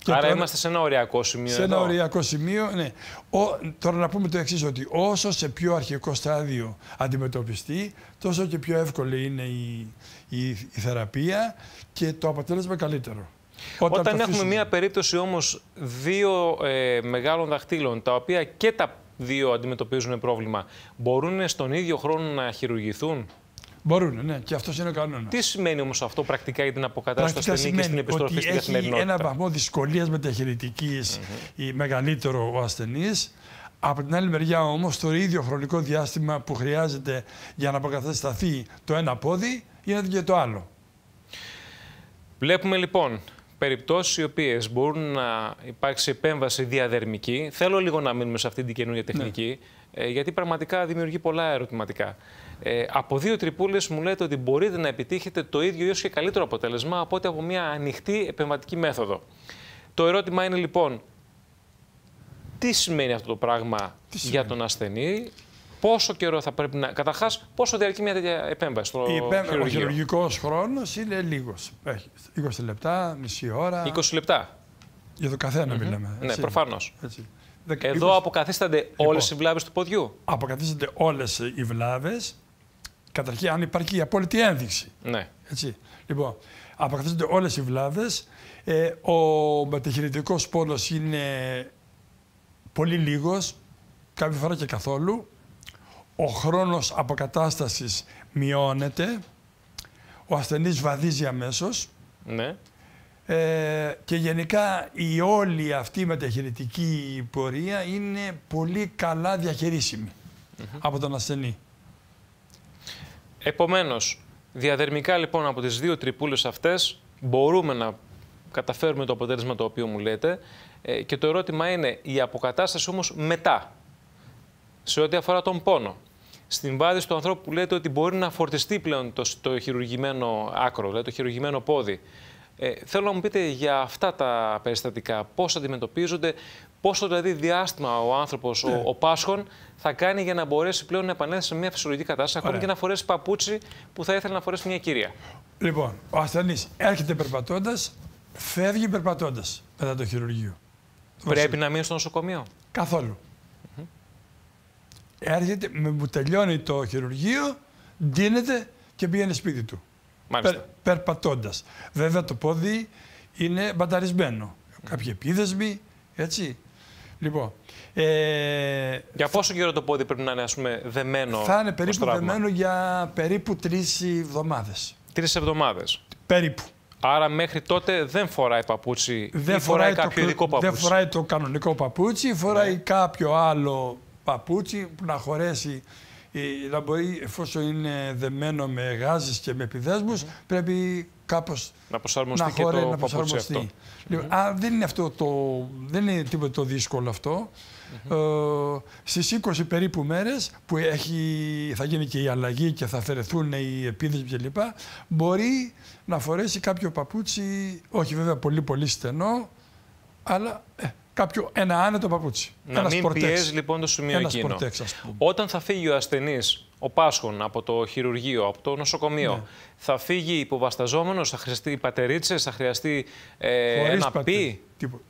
Speaker 1: Και Άρα τώρα, είμαστε σε ένα οριακό σημείο. Σε ένα οριακό
Speaker 2: σημείο, ναι. Ο, τώρα να πούμε το εξής, ότι όσο σε πιο αρχικό στάδιο αντιμετωπιστεί, τόσο και πιο εύκολη είναι η, η, θεραπεία και το αποτέλεσμα καλύτερο. Όταν, έχουμε μία
Speaker 1: περίπτωση όμως δύο ε, μεγάλων δαχτύλων, τα οποία και τα δύο αντιμετωπίζουν πρόβλημα, μπορούν στον ίδιο χρόνο να χειρουργηθούν. Μπορούν, ναι, και αυτός είναι ο κανόνας. Τι σημαίνει όμως αυτό πρακτικά για την αποκατάσταση του ασθενή και στην επιστροφή στην καθημερινότητα. Έχει ένα
Speaker 2: βαθμό δυσκολίας μεταχειρητικής mm -hmm. μεγαλύτερο ο ασθενής. Από την άλλη μεριά όμως, το ίδιο χρονικό διάστημα που χρειάζεται για να αποκατασταθεί το ένα πόδι, γίνεται και το άλλο.
Speaker 1: Βλέπουμε λοιπόν περιπτώσεις οι οποίες μπορούν να υπάρξει επέμβαση διαδερμική. Θέλω λίγο να μείνουμε σε αυτή την καινούργια τεχνική, ναι. ε, γιατί πραγματικά δημιουργεί πολλά ερωτηματικά. Ε, από δύο τρυπούλες μου λέτε ότι μπορείτε να επιτύχετε το ίδιο ίσω και καλύτερο αποτέλεσμα από ότι από μια ανοιχτή επεμβατική μέθοδο. Το ερώτημα είναι λοιπόν, τι σημαίνει αυτό το πράγμα για τον ασθενή, πόσο καιρό θα πρέπει να. Καταρχάς, πόσο διαρκεί μια τέτοια επέμβαση στο Η Ο χειρουργικός
Speaker 2: χρόνος είναι λίγος. 20 λεπτά, μισή ώρα. 20 λεπτά. Για το καθένα mm -hmm. μιλάμε. Ναι, προφανώ.
Speaker 1: Εδώ αποκαθίστανται αποκαθίστανται
Speaker 2: όλες λοιπόν, οι βλάβες του ποδιού. Αποκαθίστανται όλες οι βλάβες Καταρχήν, αν υπάρχει η απόλυτη ένδειξη. Ναι. Έτσι. Λοιπόν, αποκαθίστανται όλες οι βλάβες. Ε, ο μετεχειρητικό πόλο είναι πολύ λίγος, κάποια φορά και καθόλου. Ο χρόνος αποκατάστασης μειώνεται. Ο ασθενής βαδίζει αμέσως. Ναι. Ε, και γενικά η όλη αυτή η μεταχειρητική πορεία είναι πολύ καλά διαχειρίσιμη από τον ασθενή.
Speaker 1: Επομένως, διαδερμικά λοιπόν από τις δύο τρυπούλες αυτές μπορούμε να καταφέρουμε το αποτέλεσμα το οποίο μου λέτε. Ε, και το ερώτημα είναι η αποκατάσταση όμως μετά. Σε ό,τι αφορά τον πόνο. Στην βάση του ανθρώπου που λέτε ότι μπορεί να φορτιστεί πλέον το, το χειρουργημένο άκρο, δηλαδή το χειρουργημένο πόδι. Ε, θέλω να μου πείτε για αυτά τα περιστατικά πώς αντιμετωπίζονται, Πόσο δηλαδή διάστημα ο άνθρωπος, ο, ναι. ο Πάσχων, θα κάνει για να μπορέσει πλέον να επανέλθει σε μια φυσιολογική κατάσταση, ακόμη και να φορέσει παπούτσι που θα ήθελε να φορέσει μια κυρία.
Speaker 2: Λοιπόν, ο ασθενή έρχεται περπατώντας, φεύγει περπατώντας μετά το χειρουργείο. Πρέπει
Speaker 1: να μείνει στο νοσοκομείο.
Speaker 2: Καθόλου. Έρχεται, με που τελειώνει το χειρουργείο, ντύνεται και πηγαίνει σπίτι του. Μάλιστα. Περ, Περπατώντας. Βέβαια το πόδι είναι μπαταρισμένο. Mm -hmm. Κάποιοι επίδεσμοι, έτσι. Λοιπόν. Ε,
Speaker 1: για πόσο καιρό το πόδι πρέπει να είναι ας πούμε, δεμένο. Θα είναι περίπου δεμένο
Speaker 2: για περίπου τρεις εβδομάδες.
Speaker 1: Τρεις εβδομάδες. Περίπου. Άρα μέχρι τότε δεν φοράει παπούτσι δεν ή φοράει, το, ειδικό παπούτσι. Δεν φοράει
Speaker 2: το κανονικό παπούτσι, φοράει ναι. κάποιο άλλο παπούτσι που να χωρέσει ε, να μπορεί, εφόσον είναι δεμένο με γάζες και με επιδέσμους, πρέπει κάπως
Speaker 1: να προσαρμοστεί να και το να προσαρμοστεί. Αυτό.
Speaker 2: Λοιπόν, α, δεν είναι αυτό το, δεν είναι τίποτα το δύσκολο αυτό. Mm 20 ε, περίπου μέρες που έχει, θα γίνει και η αλλαγή και θα αφαιρεθούν οι επίδεσμοι κλπ. Μπορεί να φορέσει κάποιο παπούτσι, όχι βέβαια πολύ πολύ στενό, αλλά ε, κάποιο, ένα άνετο παπούτσι. Να ένας μην πιέζει λοιπόν το σημείο εκείνο.
Speaker 1: Όταν θα φύγει ο ασθενής ο Πάσχων από το χειρουργείο, από το νοσοκομείο. Ναι. Θα φύγει υποβασταζόμενος, θα χρειαστεί πατερίτσες, θα χρειαστεί ε, ένα πατε... πι.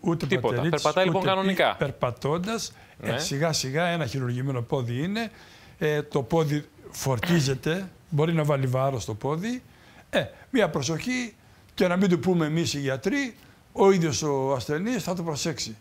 Speaker 2: Ούτε Τίποτα. Περπατάει λοιπόν κανονικά. Περπατώντας, ε, ναι. σιγά σιγά ένα χειρουργημένο πόδι είναι. Ε, το πόδι φορτίζεται, μπορεί να βάλει βάρος στο πόδι. Ε, μία προσοχή και να μην του πούμε εμείς οι γιατροί, ο ίδιος ο ασθενής θα το προσέξει.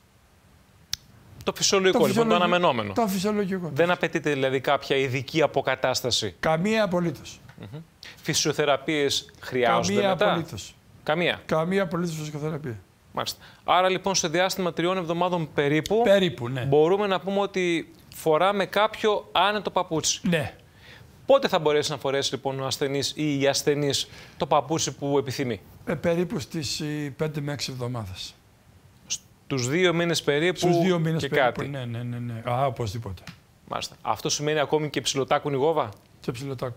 Speaker 1: Το φυσιολογικό, λοιπόν, το αναμενόμενο. Το
Speaker 2: φυσιολογικό.
Speaker 1: Δεν απαιτείται δηλαδή κάποια ειδική αποκατάσταση.
Speaker 2: Καμία απολύτως. Mm
Speaker 1: -hmm. Φυσιοθεραπείες χρειάζονται Καμία απολύτως. Καμία.
Speaker 2: Καμία απολύτως φυσιοθεραπεία.
Speaker 1: Μάλιστα. Άρα λοιπόν σε διάστημα τριών εβδομάδων περίπου, περίπου ναι. μπορούμε να πούμε ότι φοράμε κάποιο άνετο παπούτσι. Ναι. Πότε θα μπορέσει να φορέσει λοιπόν ο ασθενής ή η ασθενής το παπούτσι που επιθυμεί,
Speaker 2: ε, Περίπου στις 5 ε, με 6 εβδομάδες.
Speaker 1: Τους δύο μήνες περίπου Στου δύο μήνες και περίπου, κάτι. Ναι, ναι, ναι, ναι. Α, οπωσδήποτε. Μάλιστα. Αυτό σημαίνει ακόμη και ψηλοτάκουν η γόβα.
Speaker 2: Και ψηλοτάκουν.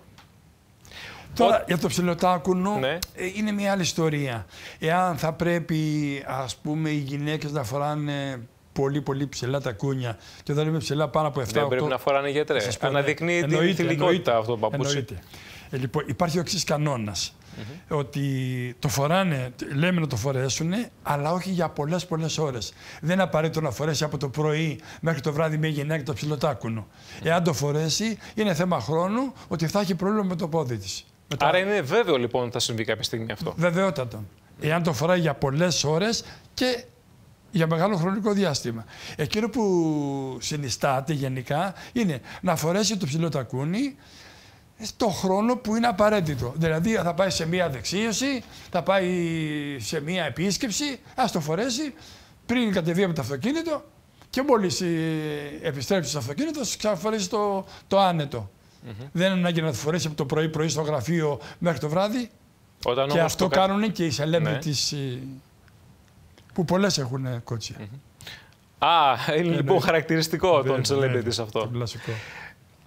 Speaker 2: Τώρα, για το ψηλοτάκουνο ναι. Ε, είναι μια άλλη ιστορία. Εάν θα πρέπει, ας πούμε, οι γυναίκες να φοράνε πολύ πολύ ψηλά τα κούνια και οταν ειναι λέμε ψηλά πάνω από 7-8... Δεν πρέπει να φοράνε
Speaker 1: γιατρέ. Ναι. Αναδεικνύει την θηλυκότητα αυτό το παπούτσι. Εννοείται.
Speaker 2: Ε, λοιπόν, υπάρχει ο εξής κανόνας. Mm-hmm. Ότι το φοράνε, λέμε να το φορέσουν, αλλά όχι για πολλές πολλές ώρες. Δεν είναι απαραίτητο να φορέσει από το πρωί μέχρι το βράδυ μια γυναίκα το ψιλοτάκουνο. Mm -hmm. Εάν το φορέσει, είναι θέμα χρόνου ότι θα έχει πρόβλημα με το πόδι της.
Speaker 1: Άρα είναι βέβαιο λοιπόν ότι θα συμβεί κάποια στιγμή αυτό.
Speaker 2: Βεβαιότατο. Εάν το φοράει για πολλές ώρες και για μεγάλο χρονικό διάστημα. Εκείνο που συνιστάται γενικά είναι να φορέσει το ψηλό τακούνι, στο ε, χρόνο που είναι απαραίτητο. Δηλαδή θα πάει σε μία δεξίωση, θα πάει σε μία επίσκεψη, ας το φορέσει πριν κατεβεί από το αυτοκίνητο και μόλις ε, επιστρέψει στο αυτοκίνητο, ξαναφορέσει το, το άνετο. Mm -hmm. Δεν είναι ανάγκη να το φορέσει από το πρωί-πρωί στο γραφείο μέχρι το βράδυ.
Speaker 1: Όταν και αυτό το... κάνουν
Speaker 2: και οι celebrities ναι. Ε, που πολλές έχουν κότσια. Mm -hmm.
Speaker 1: Α, είναι λοιπόν ναι.
Speaker 2: χαρακτηριστικό ναι, των celebrities ναι,
Speaker 1: αυτό.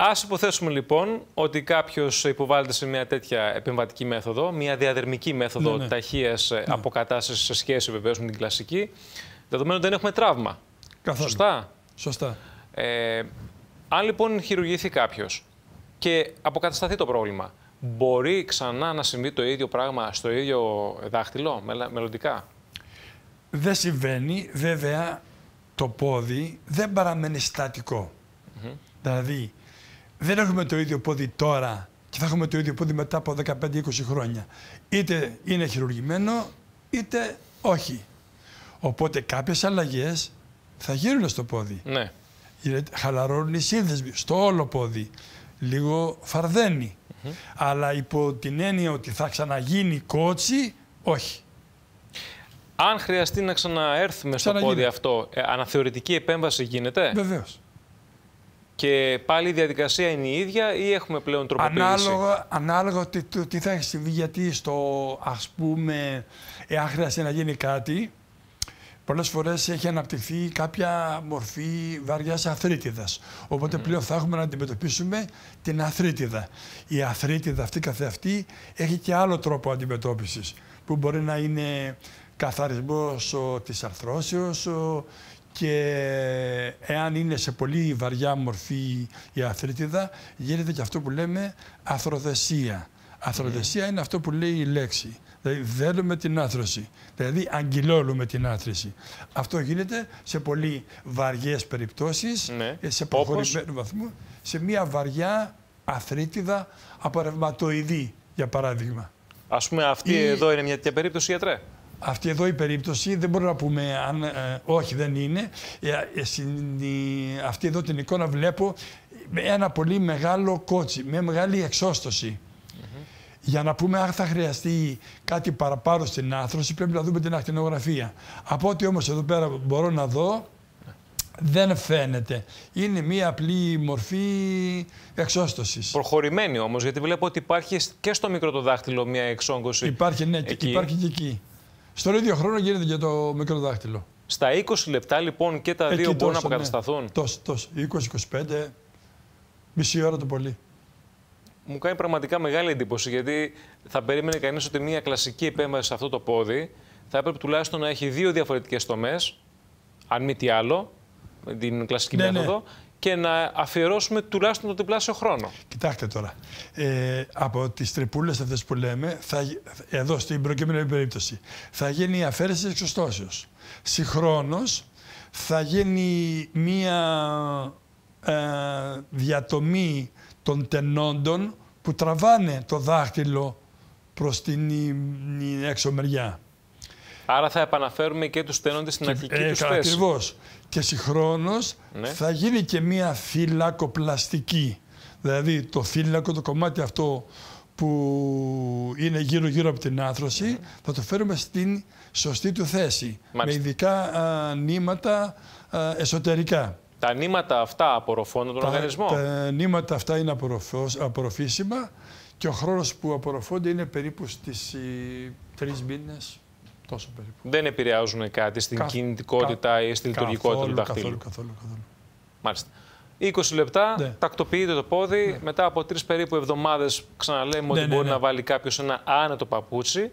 Speaker 1: Α υποθέσουμε λοιπόν ότι κάποιος υποβάλλεται σε μια τέτοια επεμβατική μέθοδο, μια διαδερμική μέθοδο ναι, ναι. ταχείας ε, ναι. αποκατάστασης σε σχέση βεβαίως με την κλασική, δεδομένου ότι δεν έχουμε τραύμα. Καθόλου. Σωστά. Σωστά. Ε, αν λοιπόν χειρουργηθεί κάποιος και αποκατασταθεί το πρόβλημα, μπορεί ξανά να συμβεί το ίδιο πράγμα στο ίδιο δάχτυλο μελλοντικά.
Speaker 2: Δεν συμβαίνει, βέβαια το πόδι δεν παραμένει στατικό. Δηλαδή δεν έχουμε το ίδιο πόδι τώρα και θα έχουμε το ίδιο πόδι μετά από 15-20 χρόνια. Είτε είναι χειρουργημένο, είτε όχι. Οπότε κάποιες αλλαγές θα γίνουν στο πόδι. Ναι. Χαλαρώνουν οι σύνδεσμοι στο όλο πόδι. Λίγο φαρδένει. Αλλά υπό την έννοια ότι θα ξαναγίνει κότσι, όχι.
Speaker 1: Αν χρειαστεί να ξαναέρθουμε στο πόδι αυτό, ε, αναθεωρητική επέμβαση γίνεται. Βεβαίως. Και πάλι η διαδικασία είναι η ίδια ή έχουμε πλέον τροποποίηση. Ανάλογα,
Speaker 2: ανάλογα τι, τι θα έχει συμβεί, γιατί στο ας πούμε, εάν χρειαστεί να γίνει κάτι, πολλές φορές έχει αναπτυχθεί κάποια μορφή βαριάς αθρίτιδα. Οπότε πλέον θα έχουμε να αντιμετωπίσουμε την αθρίτιδα. Η αθρίτιδα αυτή καθεαυτή έχει και άλλο τρόπο αντιμετώπισης που μπορεί να είναι καθαρισμός της αρθρώσεως και εάν είναι σε πολύ βαριά μορφή η αθρίτιδα, γίνεται και αυτό που λέμε αθροδεσία. Αθροδεσία ναι. είναι αυτό που λέει η λέξη. Δηλαδή δέλουμε την άθρωση. Δηλαδή αγγυλώνουμε την άθρηση. Αυτό γίνεται σε πολύ βαριές περιπτώσεις, ναι. σε προχωρημένο βαθμό, σε μια βαριά αθρίτιδα ρευματοειδή, για παράδειγμα.
Speaker 1: Ας πούμε αυτή εδώ είναι μια τέτοια περίπτωση, γιατρέ.
Speaker 2: Αυτή εδώ η περίπτωση δεν μπορούμε να πούμε αν ε, όχι δεν είναι. Ε, ε αυτή εδώ την εικόνα βλέπω ένα πολύ μεγάλο κότσι, με μεγάλη εξώστοση. Για να πούμε αν θα χρειαστεί κάτι παραπάνω στην άθρωση πρέπει να δούμε την ακτινογραφία. Από ό,τι όμως εδώ πέρα μπορώ να δω δεν φαίνεται. Είναι μία απλή μορφή εξώστοσης. Προχωρημένη όμως, γιατί βλέπω ότι υπάρχει και στο
Speaker 1: μικρό το δάχτυλο μία εξόγκωση. Υπάρχει, ναι, εκεί. υπάρχει
Speaker 2: και εκεί. Στον ίδιο χρόνο γίνεται και το μικρό δάχτυλο.
Speaker 1: Στα 20 λεπτά λοιπόν και τα δύο μπορούν να ναι. αποκατασταθούν. Ναι.
Speaker 2: Τόσο, τόσο. 20-25, μισή ώρα το πολύ.
Speaker 1: Μου κάνει πραγματικά μεγάλη εντύπωση γιατί θα περίμενε κανείς ότι μια κλασική επέμβαση σε αυτό το πόδι θα έπρεπε τουλάχιστον να έχει δύο διαφορετικές τομές, αν μη τι άλλο, την κλασική ναι, ναι. μέθοδο, και να αφιερώσουμε τουλάχιστον τον διπλάσιο χρόνο.
Speaker 2: Κοιτάξτε τώρα. Ε, από τις τρυπούλες αυτές που λέμε, θα, εδώ στην προκειμένη περίπτωση, θα γίνει η αφαίρεση εξωστώσεως. Συγχρόνως θα γίνει μία ε, διατομή των τενόντων που τραβάνε το δάχτυλο προς την εξωμεριά. μεριά.
Speaker 1: Άρα θα επαναφέρουμε και τους στέλνοντε στην αρχική ε, τους θέση. Ακριβώς.
Speaker 2: Και συγχρόνως ναι. θα γίνει και μία φυλακοπλαστική. Δηλαδή το φύλακο, το κομμάτι αυτό που είναι γύρω-γύρω από την άθρωση, ναι. θα το φέρουμε στην σωστή του θέση. Με ειδικά α, νήματα εσωτερικά.
Speaker 1: Τα νήματα αυτά απορροφώνουν τον τα, οργανισμό. Τα
Speaker 2: νήματα αυτά είναι απορροφήσιμα και ο χρόνος που απορροφώνται είναι περίπου στις ε, τρεις μήνες. Τόσο περίπου.
Speaker 1: Δεν επηρεάζουν κάτι στην κινητικότητα ή στη λειτουργικότητα του δαχτύλου. Καθόλου, καθόλου, καθόλου. Μάλιστα. 20 λεπτά, ναι. τακτοποιείται το πόδι. Ναι. Μετά από τρεις περίπου εβδομάδες, ξαναλέμε ναι, ότι ναι, μπορεί ναι. να βάλει κάποιος ένα άνετο παπούτσι.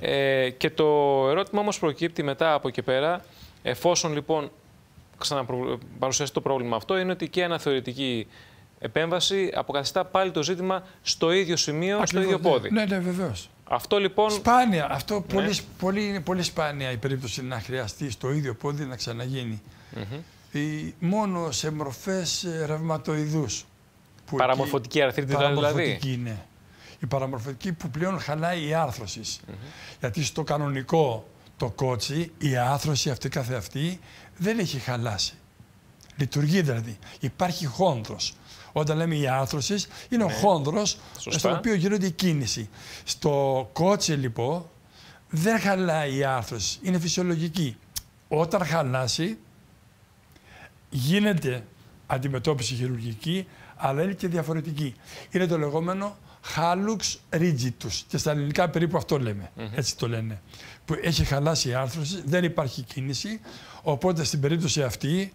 Speaker 1: Ε, και το ερώτημα όμως προκύπτει μετά από εκεί πέρα, εφόσον λοιπόν ξαναπαρουσιάσει το πρόβλημα αυτό, είναι ότι και αναθεωρητική επέμβαση αποκαθιστά πάλι το ζήτημα στο ίδιο σημείο, στο ίδιο πόδι. Ναι, ναι,
Speaker 2: βεβαίως. Αυτό λοιπόν. Σπάνια. Αυτό ναι. πολύ, πολύ, είναι πολύ σπάνια η περίπτωση να χρειαστεί στο ίδιο πόδι να ξαναγινει η, μόνο σε μορφές ε, ρευματοειδούς.
Speaker 1: Παραμορφωτική αρθρίτιδα δηλαδή? παραμορφωτική,
Speaker 2: δηλαδή. Η παραμορφωτική που πλέον χαλάει η άρθρωσης. Γιατί στο κανονικό το κότσι, η άρθρωση αυτή καθεαυτή δεν έχει χαλάσει. Λειτουργεί δηλαδή. Υπάρχει χόνδρος. Όταν λέμε η είναι ο ναι. χόνδρος στον οποίο γίνεται η κίνηση. Στο κότσε λοιπόν δεν χαλάει η άρθρωση, Είναι φυσιολογική. Όταν χαλάσει, γίνεται αντιμετώπιση χειρουργική, αλλά είναι και διαφορετική. Είναι το λεγόμενο χάλουξ rigidus και στα ελληνικά περίπου αυτό λέμε, έτσι το λένε. Που έχει χαλάσει η άρθρωση, δεν υπάρχει κίνηση, οπότε στην περίπτωση αυτή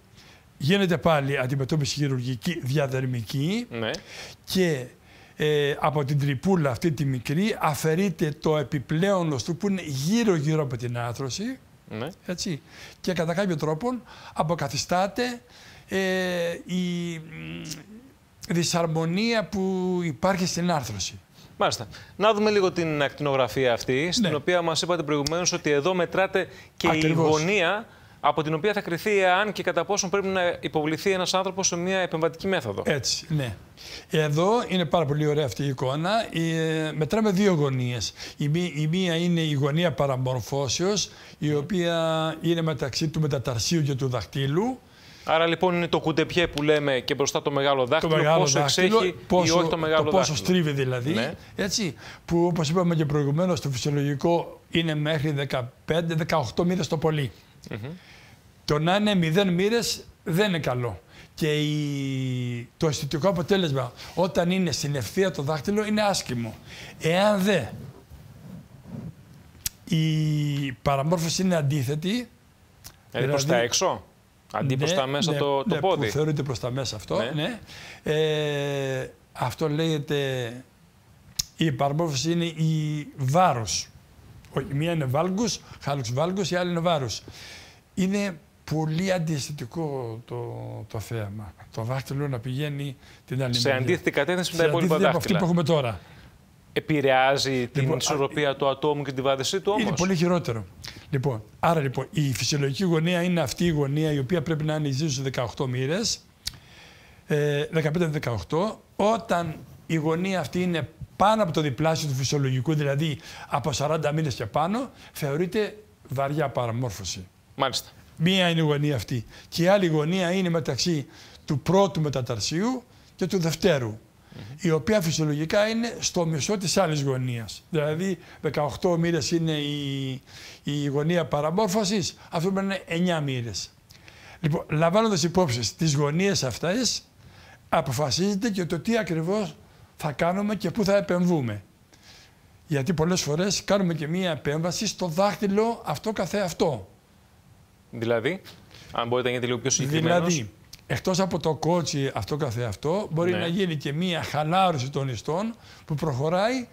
Speaker 2: γίνεται πάλι αντιμετώπιση χειρουργική διαδερμική ναι. και ε, από την τρυπούλα αυτή τη μικρή αφαιρείται το επιπλέον οστού που είναι γύρω-γύρω από την άρθρωση ναι. έτσι, και κατά κάποιο τρόπο αποκαθιστάται ε, η δυσαρμονία που υπάρχει στην άρθρωση. Μάλιστα.
Speaker 1: Να δούμε λίγο την ακτινογραφία αυτή, στην ναι. οποία μας είπατε προηγουμένως ότι εδώ μετράτε και η γωνία από την οποία θα κρυθεί εάν και κατά πόσο πρέπει να υποβληθεί ένας άνθρωπος σε μια επεμβατική μέθοδο. Έτσι,
Speaker 2: ναι. Εδώ είναι πάρα πολύ ωραία αυτή η εικόνα. Ε, μετράμε δύο γωνίες. Η μία είναι η γωνία παραμορφώσεως, η οποία είναι μεταξύ του μεταταρσίου και του δαχτύλου.
Speaker 1: Άρα λοιπόν είναι το κουντεπιέ που λέμε και μπροστά το μεγάλο δάχτυλο, το μεγάλο πόσο εξέχει ή όχι το μεγάλο το πόσο στρίβει
Speaker 2: δηλαδή, ναι. έτσι, που όπως είπαμε και προηγουμένως το φυσιολογικό είναι μέχρι 15-18 μήνες το πολύ. Το να είναι μηδέν μοίρες δεν είναι καλό. Και η... το αισθητικό αποτέλεσμα όταν είναι στην ευθεία το δάχτυλο είναι άσχημο. Εάν δε η παραμόρφωση είναι αντίθετη. Δηλαδή προς δηλαδή- τα έξω,
Speaker 1: αντί προς τα ναι, μέσα ναι, το, ναι, πόδι. δεν θεωρείται
Speaker 2: προς τα μέσα αυτό, ναι. Ε, αυτό λέγεται, η παραμόρφωση είναι η βάρος η μία είναι Βάλγκους, Χάλουξ Βάλγκους, η άλλη είναι Βάρους. Είναι πολύ αντιαισθητικό το, το θέαμα. Το δάχτυλο να πηγαίνει την άλλη Σε αντίθετη κατεύθυνση με τα υπόλοιπα δάχτυλα. Από αυτή που έχουμε τώρα. Επηρεάζει
Speaker 1: την λοιπόν, α... ισορροπία του ατόμου και τη βάδεσή του όμως. Είναι πολύ
Speaker 2: χειρότερο. Λοιπόν, άρα λοιπόν η φυσιολογική γωνία είναι αυτή η γωνία η οποία πρέπει να είναι στους 18 μοιρε 15-18. Όταν η γωνία αυτή είναι πάνω από το διπλάσιο του φυσιολογικού, δηλαδή από 40 μήνες και πάνω, θεωρείται βαριά παραμόρφωση. Μάλιστα. Μία είναι η γωνία αυτή. Και η άλλη γωνία είναι μεταξύ του πρώτου μεταταρσίου και του δευτέρου. Η οποία φυσιολογικά είναι στο μισό της άλλης γωνίας. Δηλαδή, 18 μοίρε είναι η, η γωνία παραμόρφωσης, αυτό πρέπει να είναι 9 μοίρε. Λοιπόν, λαμβάνοντας υπόψη τι γωνίες αυτές, αποφασίζεται και το τι ακριβώς θα κάνουμε και πού θα επεμβούμε. Γιατί πολλές φορές κάνουμε και μία επέμβαση στο δάχτυλο αυτό καθεαυτό.
Speaker 1: Δηλαδή, αν μπορείτε να γίνετε λίγο πιο συγκεκριμένος. Δηλαδή,
Speaker 2: εκτός από το κότσι αυτό καθεαυτό, μπορεί ναι. να γίνει και μία χαλάρωση των ιστών που προχωράει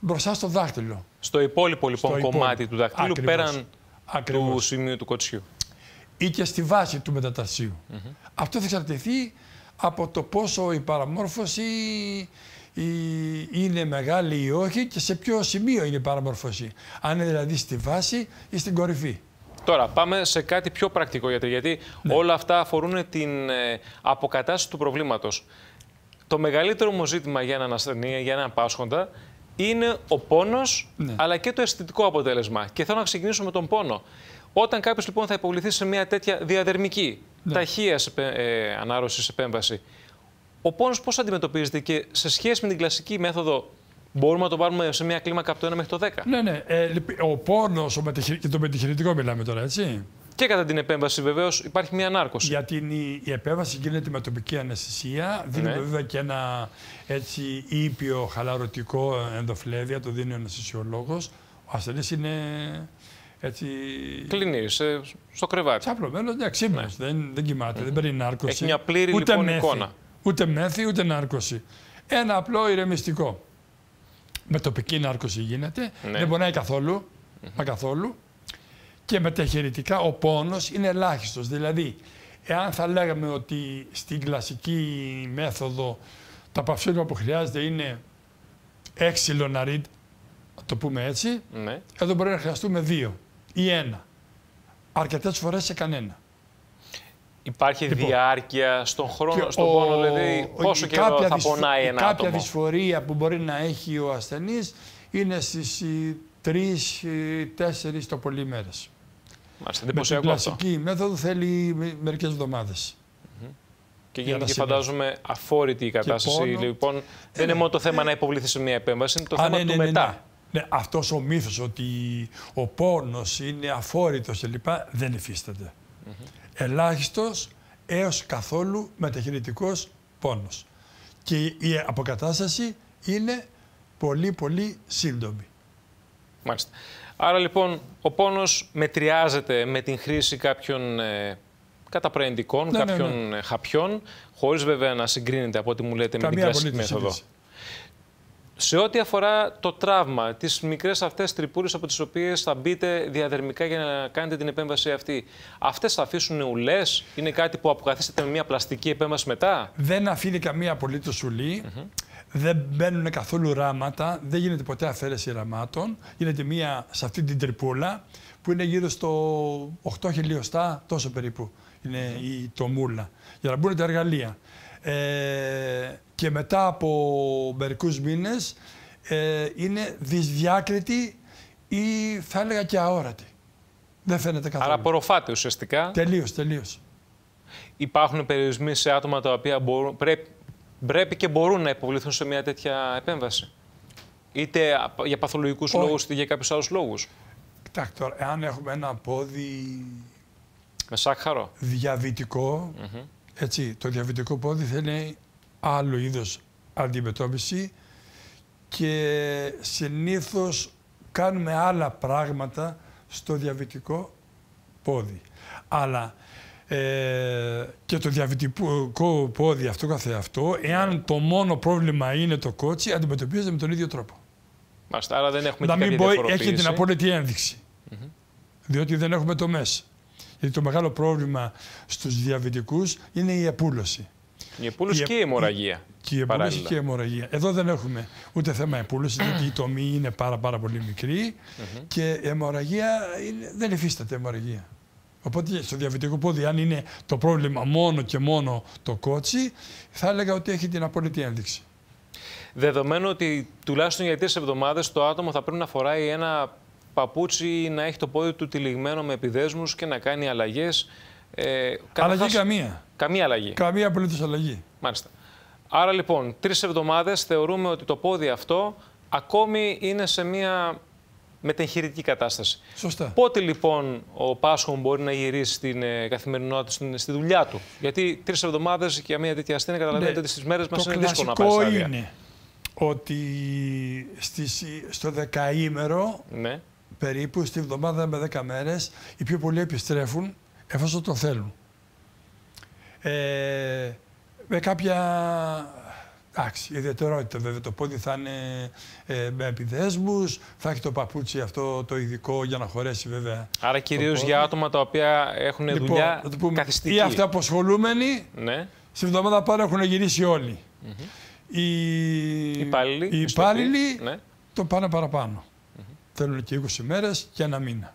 Speaker 2: μπροστά στο δάχτυλο.
Speaker 1: Στο υπόλοιπο λοιπόν κομμάτι του δαχτύλου, Ακριβώς. πέραν του σημείου
Speaker 2: του κοτσιού. Ή και στη βάση του μετατασίου. Αυτό θα εξαρτηθεί από το πόσο η παραμόρφωση είναι μεγάλη ή όχι και σε ποιο σημείο είναι η παραμόρφωση. Αν είναι δηλαδή στη βάση ή στην κορυφή.
Speaker 1: Τώρα πάμε σε κάτι πιο πρακτικό γιατί, ναι. όλα αυτά αφορούν την ε, αποκατάσταση του προβλήματος. Το μεγαλύτερο μου ζήτημα για έναν ασθενή, για έναν πάσχοντα, είναι ο πόνος ναι. αλλά και το αισθητικό αποτέλεσμα. Και θέλω να ξεκινήσω με τον πόνο. Όταν κάποιος λοιπόν θα υποβληθεί σε μια τέτοια διαδερμική ναι. ταχείας ε, ανάρρωσης επέμβαση. Ο πόνος πώς αντιμετωπίζεται και σε σχέση με την κλασική μέθοδο Μπορούμε να το πάρουμε σε μια κλίμακα από το 1 μέχρι το 10. Ναι,
Speaker 2: ναι. Ε, ο πόνος και το μετεχειρητικό μιλάμε τώρα, έτσι.
Speaker 1: Και κατά την επέμβαση, βεβαίως, υπάρχει μια ανάρκωση. Γιατί η,
Speaker 2: επέμβαση γίνεται με τοπική αναισθησία. Δίνει ναι. βέβαια και ένα έτσι ήπιο χαλαρωτικό ενδοφλέδια, το δίνει ο αναισθησιολόγος. Ο ασθενής είναι έτσι... Κλείνεις, ε, στο κρεβάτι. Τσαπλωμένο, εντάξει, ναι. δεν, δεν κοιμάται, δεν παίρνει νάρκωση. Έχει μια πλήρη ούτε λοιπόν μέθη, εικόνα. Ούτε μέθη, ούτε νάρκωση. Ένα απλό ηρεμιστικό. Με τοπική νάρκωση γίνεται, ναι. δεν πονάει καθόλου, mm μα καθόλου. Και με τα ο πόνος είναι ελάχιστος. Δηλαδή, εάν θα λέγαμε ότι στην κλασική μέθοδο τα παυσίλωμα που χρειάζεται είναι έξι λοναρίτ, το πούμε έτσι, ναι. εδώ μπορεί να χρειαστούμε δύο ή ένα. Αρκετές φορές σε κανένα.
Speaker 1: Υπάρχει λοιπόν, διάρκεια στον χρόνο, στον ο, πόνο, δηλαδή πόσο καιρό θα δυσφο... πονάει ένα κάποια άτομο.
Speaker 2: δυσφορία που μπορεί να έχει ο ασθενής είναι στις 3 ε, ε, τέσσερις το πολύ μέρες. Μάλιστα, Με την κλασική αυτό. μέθοδο θέλει μερικές εβδομάδες. Και γίνεται και
Speaker 1: φαντάζομαι αφόρητη η κατάσταση. λοιπόν, δεν ε, είναι ναι. μόνο το θέμα να υποβληθεί σε μια επέμβαση, είναι το θέμα ναι, του ναι, μετά.
Speaker 2: Ναι, αυτός ο μύθος ότι ο πόνος είναι αφόρητος λοιπά, δεν υφίσταται. Mm -hmm. Ελάχιστος έως καθόλου μεταχειρητικός πόνος. Και η αποκατάσταση είναι πολύ πολύ σύντομη.
Speaker 1: Μάλιστα. Άρα λοιπόν ο πόνος μετριάζεται με την χρήση κάποιων ε, καταπραγεντικών, ναι, ναι, κάποιων ναι. χαπιών, χωρίς βέβαια να συγκρίνεται από ό,τι μου λέτε με την κλασική μέθοδο. Σε ό,τι αφορά το τραύμα, τις μικρές αυτές τρυπούλες από τις οποίες θα μπείτε διαδερμικά για να κάνετε την επέμβαση αυτή, αυτές θα αφήσουν ουλές, είναι κάτι που αποκαθίσετε με μια πλαστική επέμβαση μετά.
Speaker 2: Δεν αφήνει καμία απολύτως ουλή. Mm -hmm. Δεν μπαίνουν καθόλου ράματα, δεν γίνεται ποτέ αφαίρεση ραμάτων. Γίνεται μία σε αυτή την τρυπούλα που είναι γύρω στο 8 χιλιοστά, τόσο περίπου είναι η τομούλα, για να μπουν τα εργαλεία. Ε, και μετά από μερικούς μήνες ε, είναι δυσδιάκριτη ή θα έλεγα και αόρατη. Δεν φαίνεται καθόλου. Άρα
Speaker 1: απορροφάται ουσιαστικά.
Speaker 2: Τελείως, τελείως.
Speaker 1: Υπάρχουν περιορισμοί σε άτομα τα οποία πρέπει, πρέπει και μπορούν να υποβληθούν σε μια τέτοια επέμβαση. Είτε για παθολογικούς λόγους είτε για κάποιους άλλους λόγους.
Speaker 2: Κοιτάξτε τώρα, εάν έχουμε ένα πόδι... Με σάκχαρο. Διαβητικό, έτσι, το διαβητικό πόδι θέλει άλλο είδος αντιμετώπιση και συνήθως κάνουμε άλλα πράγματα στο διαβητικό πόδι. Αλλά ε, και το διαβητικό πόδι αυτό αυτό, εάν το μόνο πρόβλημα είναι το κότσι, αντιμετωπίζεται με τον ίδιο τρόπο.
Speaker 1: Μάλιστα, άρα δεν έχουμε Να μην πω, έχει την απόλυτη
Speaker 2: ένδειξη. Διότι δεν έχουμε το μέσα. Γιατί το μεγάλο πρόβλημα στους διαβητικούς είναι η επούλωση.
Speaker 1: Ναι, η επούλωση και η αιμορραγία. Και η επούλωση και η
Speaker 2: αιμορραγία. Εδώ δεν έχουμε ούτε θέμα επούλωση, γιατί η τομή είναι πάρα, πάρα πολύ μικρή και η αιμορραγία είναι, δεν υφίσταται αιμορραγία. Οπότε στο διαβητικό πόδι, αν είναι το πρόβλημα μόνο και μόνο το κότσι, θα έλεγα ότι έχει την απόλυτη ένδειξη.
Speaker 1: Δεδομένου ότι τουλάχιστον για τρεις εβδομάδες το άτομο θα πρέπει να φοράει ένα παπούτσι, να έχει το πόδι του τυλιγμένο με επιδέσμους και να κάνει αλλαγές. Ε, αλλαγή καμία. Καμία αλλαγή.
Speaker 2: Καμία απολύτως αλλαγή.
Speaker 1: Μάλιστα. Άρα λοιπόν, τρεις εβδομάδες θεωρούμε ότι το πόδι αυτό ακόμη είναι σε μια μετεγχειρητική κατάσταση. Σωστά. Πότε λοιπόν ο Πάσχο μπορεί να γυρίσει στην ε, καθημερινότητα, στην, στη δουλειά του. Γιατί τρεις εβδομάδες για μια τέτοια ασθένεια, ναι, καταλαβαίνετε ότι στι μέρες μας είναι δύσκολο να πάει. Το είναι
Speaker 2: ότι στις, στο δεκαήμερο, ναι. περίπου στη εβδομάδα με δέκα μέρες, οι πιο πολλοί επιστρέφουν εφόσον το θέλουν. Ε, με κάποια Εντάξει, ιδιαιτερότητα βέβαια. Το πόδι θα είναι ε, με επιδέσμους, θα έχει το παπούτσι αυτό το ειδικό για να χωρέσει βέβαια. Άρα κυρίω για άτομα τα
Speaker 1: οποία έχουν λοιπόν, δουλειά
Speaker 2: καθιστική. Ή αυτοί αποσχολούμενοι, ναι. στη βδομάδα πάνω έχουν γυρίσει όλοι. Mm -hmm. Οι, υπάλληλοι, ναι. το πάνε παραπάνω. Mm -hmm. Θέλουν και 20 μέρες και ένα μήνα.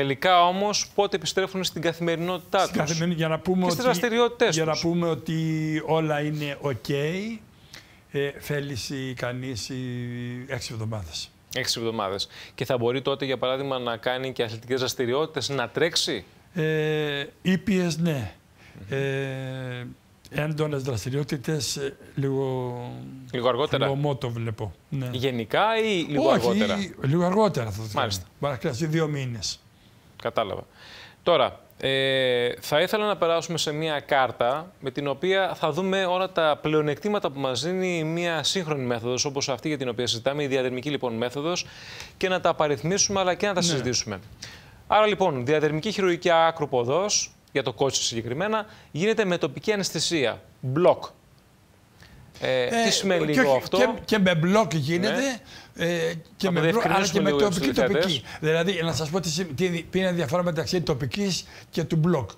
Speaker 1: Τελικά όμως, πότε επιστρέφουν στην καθημερινότητά του.
Speaker 2: για να πούμε και στις δραστηριότητές Για να πούμε ότι όλα είναι οκ. Okay. Ε, θέληση κανεί έξι εβδομάδες.
Speaker 1: Έξι εβδομάδες. Και θα μπορεί τότε, για παράδειγμα, να κάνει και αθλητικές δραστηριότητες, να τρέξει.
Speaker 2: Ε, ήπιες, ναι. Ε, έντονες δραστηριότητες, ε, λίγο... Λίγο αργότερα. Λίγο το βλέπω. Ναι.
Speaker 1: Γενικά ή λίγο Όχι, αργότερα.
Speaker 2: λίγο αργότερα θα το Μάλιστα. Παρακλάσει δύο μήνες.
Speaker 1: Κατάλαβα. Τώρα, ε, θα ήθελα να περάσουμε σε μια κάρτα με την οποία θα δούμε όλα τα πλεονεκτήματα που μας δίνει μια σύγχρονη μέθοδος όπως αυτή για την οποία συζητάμε, η διαδερμική λοιπόν μέθοδος και να τα απαριθμίσουμε αλλά και να τα ναι. συζητήσουμε. Άρα λοιπόν, διαδερμική χειρουργική άκρου για το κότσι συγκεκριμένα, γίνεται με τοπική αναισθησία,
Speaker 2: μπλοκ. Ε, ε, τι σημαίνει και, λίγο αυτό. Και, με μπλοκ γίνεται. Ναι. Ε, και με μπλοκ, αλλά και με τοπική τοπική. Δηλαδή, να σας πω τι, τι, η διαφορά μεταξύ τοπικής και του μπλοκ.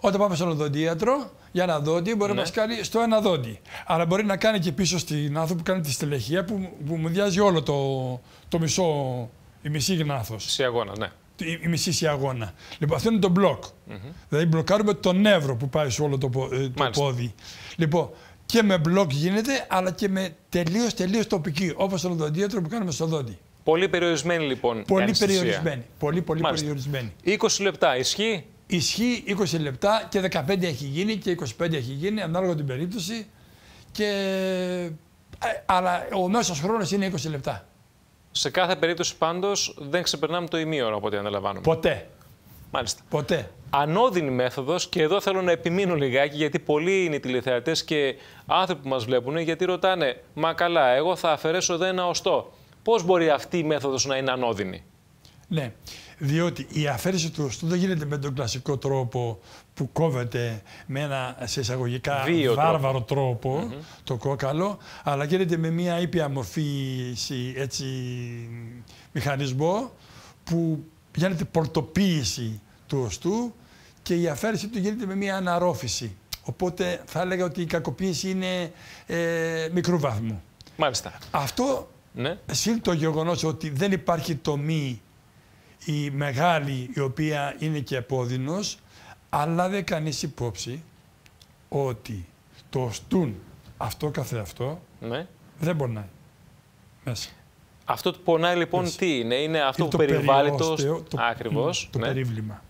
Speaker 2: Όταν πάμε στον οδοντίατρο, για ένα δόντι μπορεί ναι. να μας κάνει στο ένα δόντι. Αλλά μπορεί να κάνει και πίσω στην άνθρωπο που κάνει τη στελεχία που, που μου διάζει όλο το, το μισό, η μισή γνάθος.
Speaker 1: Σε αγώνα, ναι.
Speaker 2: Η, η μισή σε αγώνα. Λοιπόν, αυτό είναι το μπλοκ. Δηλαδή μπλοκάρουμε το νεύρο που πάει σε όλο το, ε, το πόδι. Λοιπόν, και με μπλοκ γίνεται, αλλά και με τελείως τελείως τοπική, όπως το οδοντίατρο που κάνουμε στο δόντι. Πολύ περιορισμένη λοιπόν. Πολύ περιορισμένη. Πολύ, πολύ περιορισμένη. 20 λεπτά, ισχύει. Ισχύει 20 λεπτά και 15 έχει γίνει και 25 έχει γίνει, ανάλογα την περίπτωση. Και... Ε, αλλά ο μέσος χρόνος είναι 20 λεπτά.
Speaker 1: Σε κάθε περίπτωση πάντως δεν ξεπερνάμε το ημίωρο από ό,τι αντιλαμβάνουμε. Ποτέ. Μάλιστα. Ποτέ. Ανώδυνη μέθοδος και εδώ θέλω να επιμείνω λιγάκι γιατί πολλοί είναι οι τηλεθεατές και άνθρωποι που μας βλέπουν γιατί ρωτάνε Μα καλά, εγώ θα αφαιρέσω εδώ ένα οστό. Πώς μπορεί αυτή η μέθοδος να είναι ανώδυνη.
Speaker 2: Ναι, διότι η αφαίρεση του οστού δεν γίνεται με τον κλασικό τρόπο που κόβεται με ένα σε εισαγωγικά βάρβαρο τρόπο, το κόκαλο, αλλά γίνεται με μια ήπια μορφή έτσι, μηχανισμό που γίνεται πορτοποίηση του οστού και η αφαίρεση του γίνεται με μια αναρρόφηση. Οπότε θα έλεγα ότι η κακοποίηση είναι ε, μικρού βαθμού. Μάλιστα. Αυτό ναι. σύν το γεγονός ότι δεν υπάρχει τομή η μεγάλη η οποία είναι και επώδυνος, αλλά δεν κάνει υπόψη ότι το στούν αυτό καθεαυτό ναι. δεν να. μέσα.
Speaker 1: Αυτό που πονάει λοιπόν τι είναι, είναι αυτό είναι που το περιβάλλει το, το, το ναι.
Speaker 2: περίβλημα.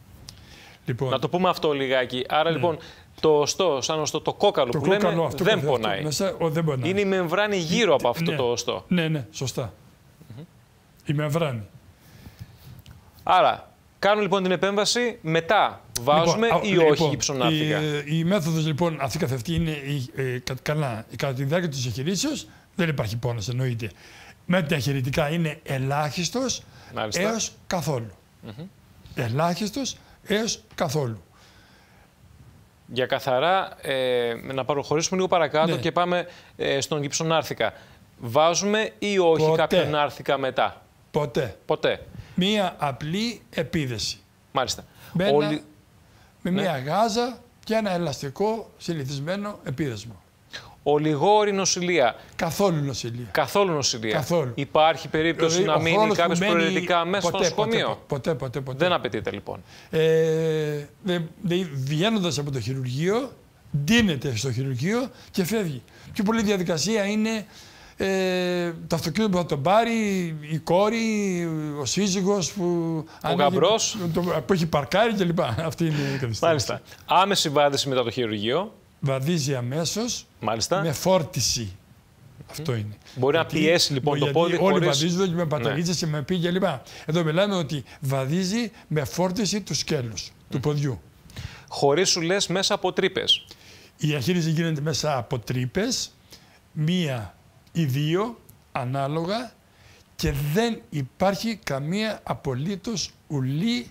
Speaker 2: Λοιπόν, να
Speaker 1: το πούμε αυτό λιγάκι. Άρα ναι. λοιπόν το οστό, σαν οστό, το κόκαλο που λέμε, δεν, πονάει. Αυτό, ο, δεν πονάει. Είναι η μεμβράνη γύρω από αυτό ναι. το οστό.
Speaker 2: Ναι, ναι, σωστά. Η μεμβράνη.
Speaker 1: Άρα, κάνουν λοιπόν την επέμβαση, μετά βάζουμε λοιπόν, ή όχι λοιπόν, κυψονάφυκα. Η, ε,
Speaker 2: η μέθοδος λοιπόν αυτή καθ' είναι η, ε, καλά, κατά τη διάρκεια της εγχειρήσεως δεν υπάρχει πόνος εννοείται με τα είναι ελάχιστος έω έως καθόλου. Mm -hmm. Ελάχιστος έως καθόλου.
Speaker 1: Για καθαρά, ε, να παροχωρήσουμε λίγο παρακάτω ναι. και πάμε ε, στον στον νάρθικα. Βάζουμε ή όχι Ποτέ. κάποιον άρθηκα μετά. Ποτέ. Ποτέ.
Speaker 2: Μία απλή επίδεση.
Speaker 1: Μάλιστα. Με,
Speaker 2: με μία ναι. γάζα και ένα ελαστικό συνηθισμένο επίδεσμο.
Speaker 1: Ολιγόρη νοσηλεία. Καθόλου νοσηλεία. Καθόλου νοσηλεία. Υπάρχει περίπτωση δηλαδή, Ο να μείνει κάποιο προαιρετικά μέσα στο νοσοκομείο.
Speaker 2: Ποτέ ποτέ, ποτέ, Δεν
Speaker 1: απαιτείται λοιπόν.
Speaker 2: Ε, Βγαίνοντας από το χειρουργείο, ντύνεται στο χειρουργείο και φεύγει. Πιο πολλή διαδικασία είναι ε, το αυτοκίνητο που θα τον πάρει, η κόρη, ο σύζυγος που... Ο Που, έχει παρκάρει κλπ. *laughs* Αυτή είναι η κατάσταση.
Speaker 1: Μάλιστα. Άμεση βάδιση μετά το χειρουργείο βαδίζει
Speaker 2: αμέσως με φόρτιση. Αυτό είναι. Μπορεί να πιέσει λοιπόν το πόδι. Όλοι χωρίς... και με ναι. παταγίτσε και με πήγε κλπ. Εδώ μιλάμε ότι βαδίζει με φόρτιση του σκέλους του ποδιού.
Speaker 1: Χωρίς σου μέσα από τρύπες.
Speaker 2: Η διαχείριση γίνεται μέσα από τρύπες, μία ή δύο ανάλογα και δεν υπάρχει καμία απολύτως ουλή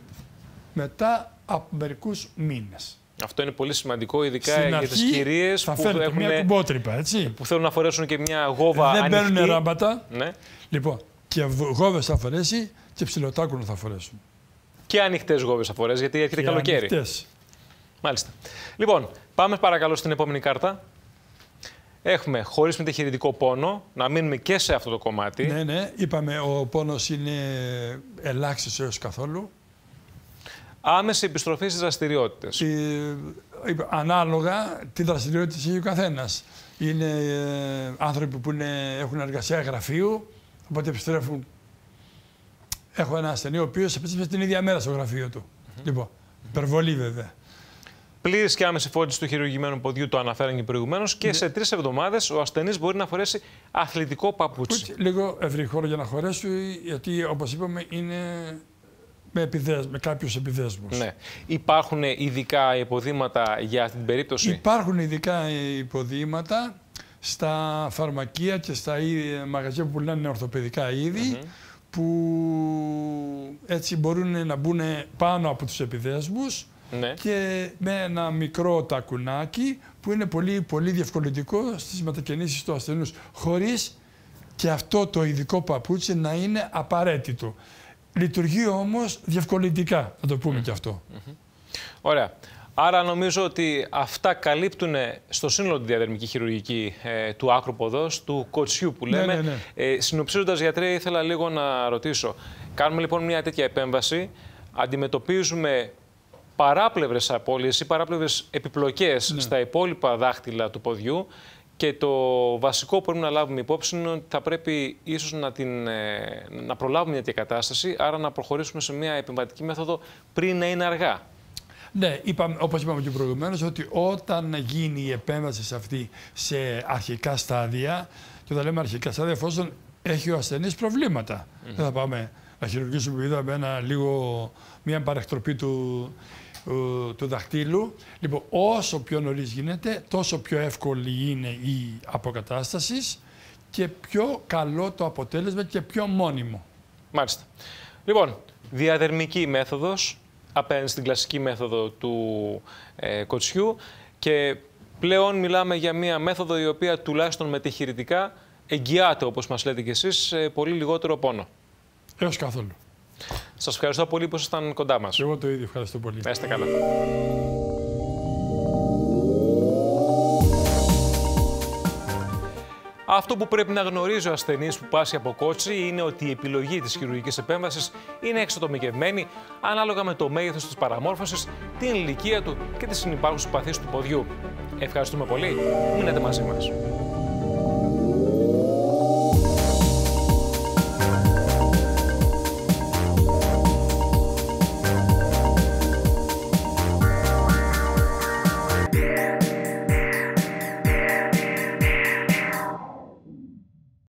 Speaker 2: μετά από μερικούς μήνες.
Speaker 1: Αυτό είναι πολύ σημαντικό, ειδικά για τις κυρίε που, έχουν, μια που θέλουν να φορέσουν και μια γόβα Δεν παίρνουν ράμπατα. Ναι.
Speaker 2: Λοιπόν, και γόβες θα φορέσει και ψηλοτάκουνο θα φορέσουν.
Speaker 1: Και ανοιχτές γόβες θα φορέσει, γιατί έρχεται και καλοκαίρι. Ανοιχτές. Μάλιστα. Λοιπόν, πάμε παρακαλώ στην επόμενη κάρτα. Έχουμε χωρίς μεταχειρητικό πόνο, να μείνουμε και σε αυτό το κομμάτι. Ναι, ναι,
Speaker 2: είπαμε ο πόνος είναι ε, ελάχιστος έως καθόλου άμεση επιστροφή στις δραστηριότητες. Ανάλογα τι δραστηριότητα έχει ο καθένας. Είναι ε, άνθρωποι που είναι, έχουν εργασία γραφείου, οπότε επιστρέφουν. Έχω ένα ασθενή ο οποίος επιστρέφει την ίδια μέρα στο γραφείο του. Mm -hmm. Λοιπόν, υπερβολή βέβαια.
Speaker 1: Πλήρης και άμεση φώτιση του χειρουργημένου ποδιού το αναφέραν και προηγουμένως και ναι. σε τρεις εβδομάδες ο ασθενής μπορεί να φορέσει αθλητικό παπούτσι.
Speaker 2: Λίγο ευρύ χώρο για να χωρέσει, γιατί όπως είπαμε είναι με, επιδέσ... με κάποιους επιδέσμους.
Speaker 1: Ναι. Υπάρχουν ειδικά υποδήματα για την περίπτωση.
Speaker 2: Υπάρχουν ειδικά υποδήματα στα φαρμακεία και στα μαγαζιά που πουλάνε ορθοπαιδικά είδη, που έτσι μπορούν να μπουν πάνω από τους επιδέσμους ναι. και με ένα μικρό τακουνάκι που είναι πολύ, πολύ διευκολυντικό στις μετακινήσεις του ασθενούς, χωρίς και αυτό το ειδικό παπούτσι να είναι απαραίτητο. Λειτουργεί όμως διευκολυντικά, να το πούμε mm. και αυτό.
Speaker 1: Ωραία. Άρα νομίζω ότι αυτά καλύπτουν στο σύνολο τη διαδερμική χειρουργική ε, του άκρου ποδός, του κοτσιού που ναι, λέμε. Ναι, ναι, ε, συνοψίζοντας γιατρέ ήθελα λίγο να ρωτήσω. Κάνουμε λοιπόν μια τέτοια επέμβαση, αντιμετωπίζουμε παράπλευρες απώλειες ή παράπλευρες επιπλοκές ναι. στα υπόλοιπα δάχτυλα του ποδιού και το βασικό που πρέπει να λάβουμε υπόψη είναι ότι θα πρέπει ίσως να, την, ε, να προλάβουμε μια κατάσταση, άρα να προχωρήσουμε σε μια επιβατική μέθοδο πριν να είναι αργά.
Speaker 2: Ναι, είπαμε, όπως είπαμε και προηγουμένως, ότι όταν γίνει η επέμβαση σε αυτή σε αρχικά στάδια, και όταν λέμε αρχικά στάδια, εφόσον έχει ο ασθενής προβλήματα, δεν θα πάμε να χειρουργήσουμε, είδαμε λίγο, μια παρεκτροπή του του δαχτύλου. Λοιπόν, όσο πιο νωρίς γίνεται, τόσο πιο εύκολη είναι η αποκατάστασης και πιο καλό το αποτέλεσμα και πιο μόνιμο. Μάλιστα.
Speaker 1: Λοιπόν, διαδερμική
Speaker 2: μέθοδος
Speaker 1: απέναντι στην κλασική μέθοδο του ε, κοτσιού και πλέον μιλάμε για μία μέθοδο η οποία τουλάχιστον μετεχειρητικά εγγυάται, όπως μας λέτε κι εσείς, πολύ λιγότερο πόνο. Έως καθόλου. Σας ευχαριστώ πολύ που ήσασταν κοντά μας. Εγώ το ίδιο ευχαριστώ πολύ. Να καλά. Αυτό που πρέπει να γνωρίζει ο ασθενή που πάσει από κότσι είναι ότι η επιλογή της χειρουργικής επέμβασης είναι εξατομικευμένη ανάλογα με το μέγεθος της παραμόρφωσης, την ηλικία του και τις συνυπάρχουσες παθήσεις του ποδιού. Ευχαριστούμε πολύ. Μείνετε μαζί μας.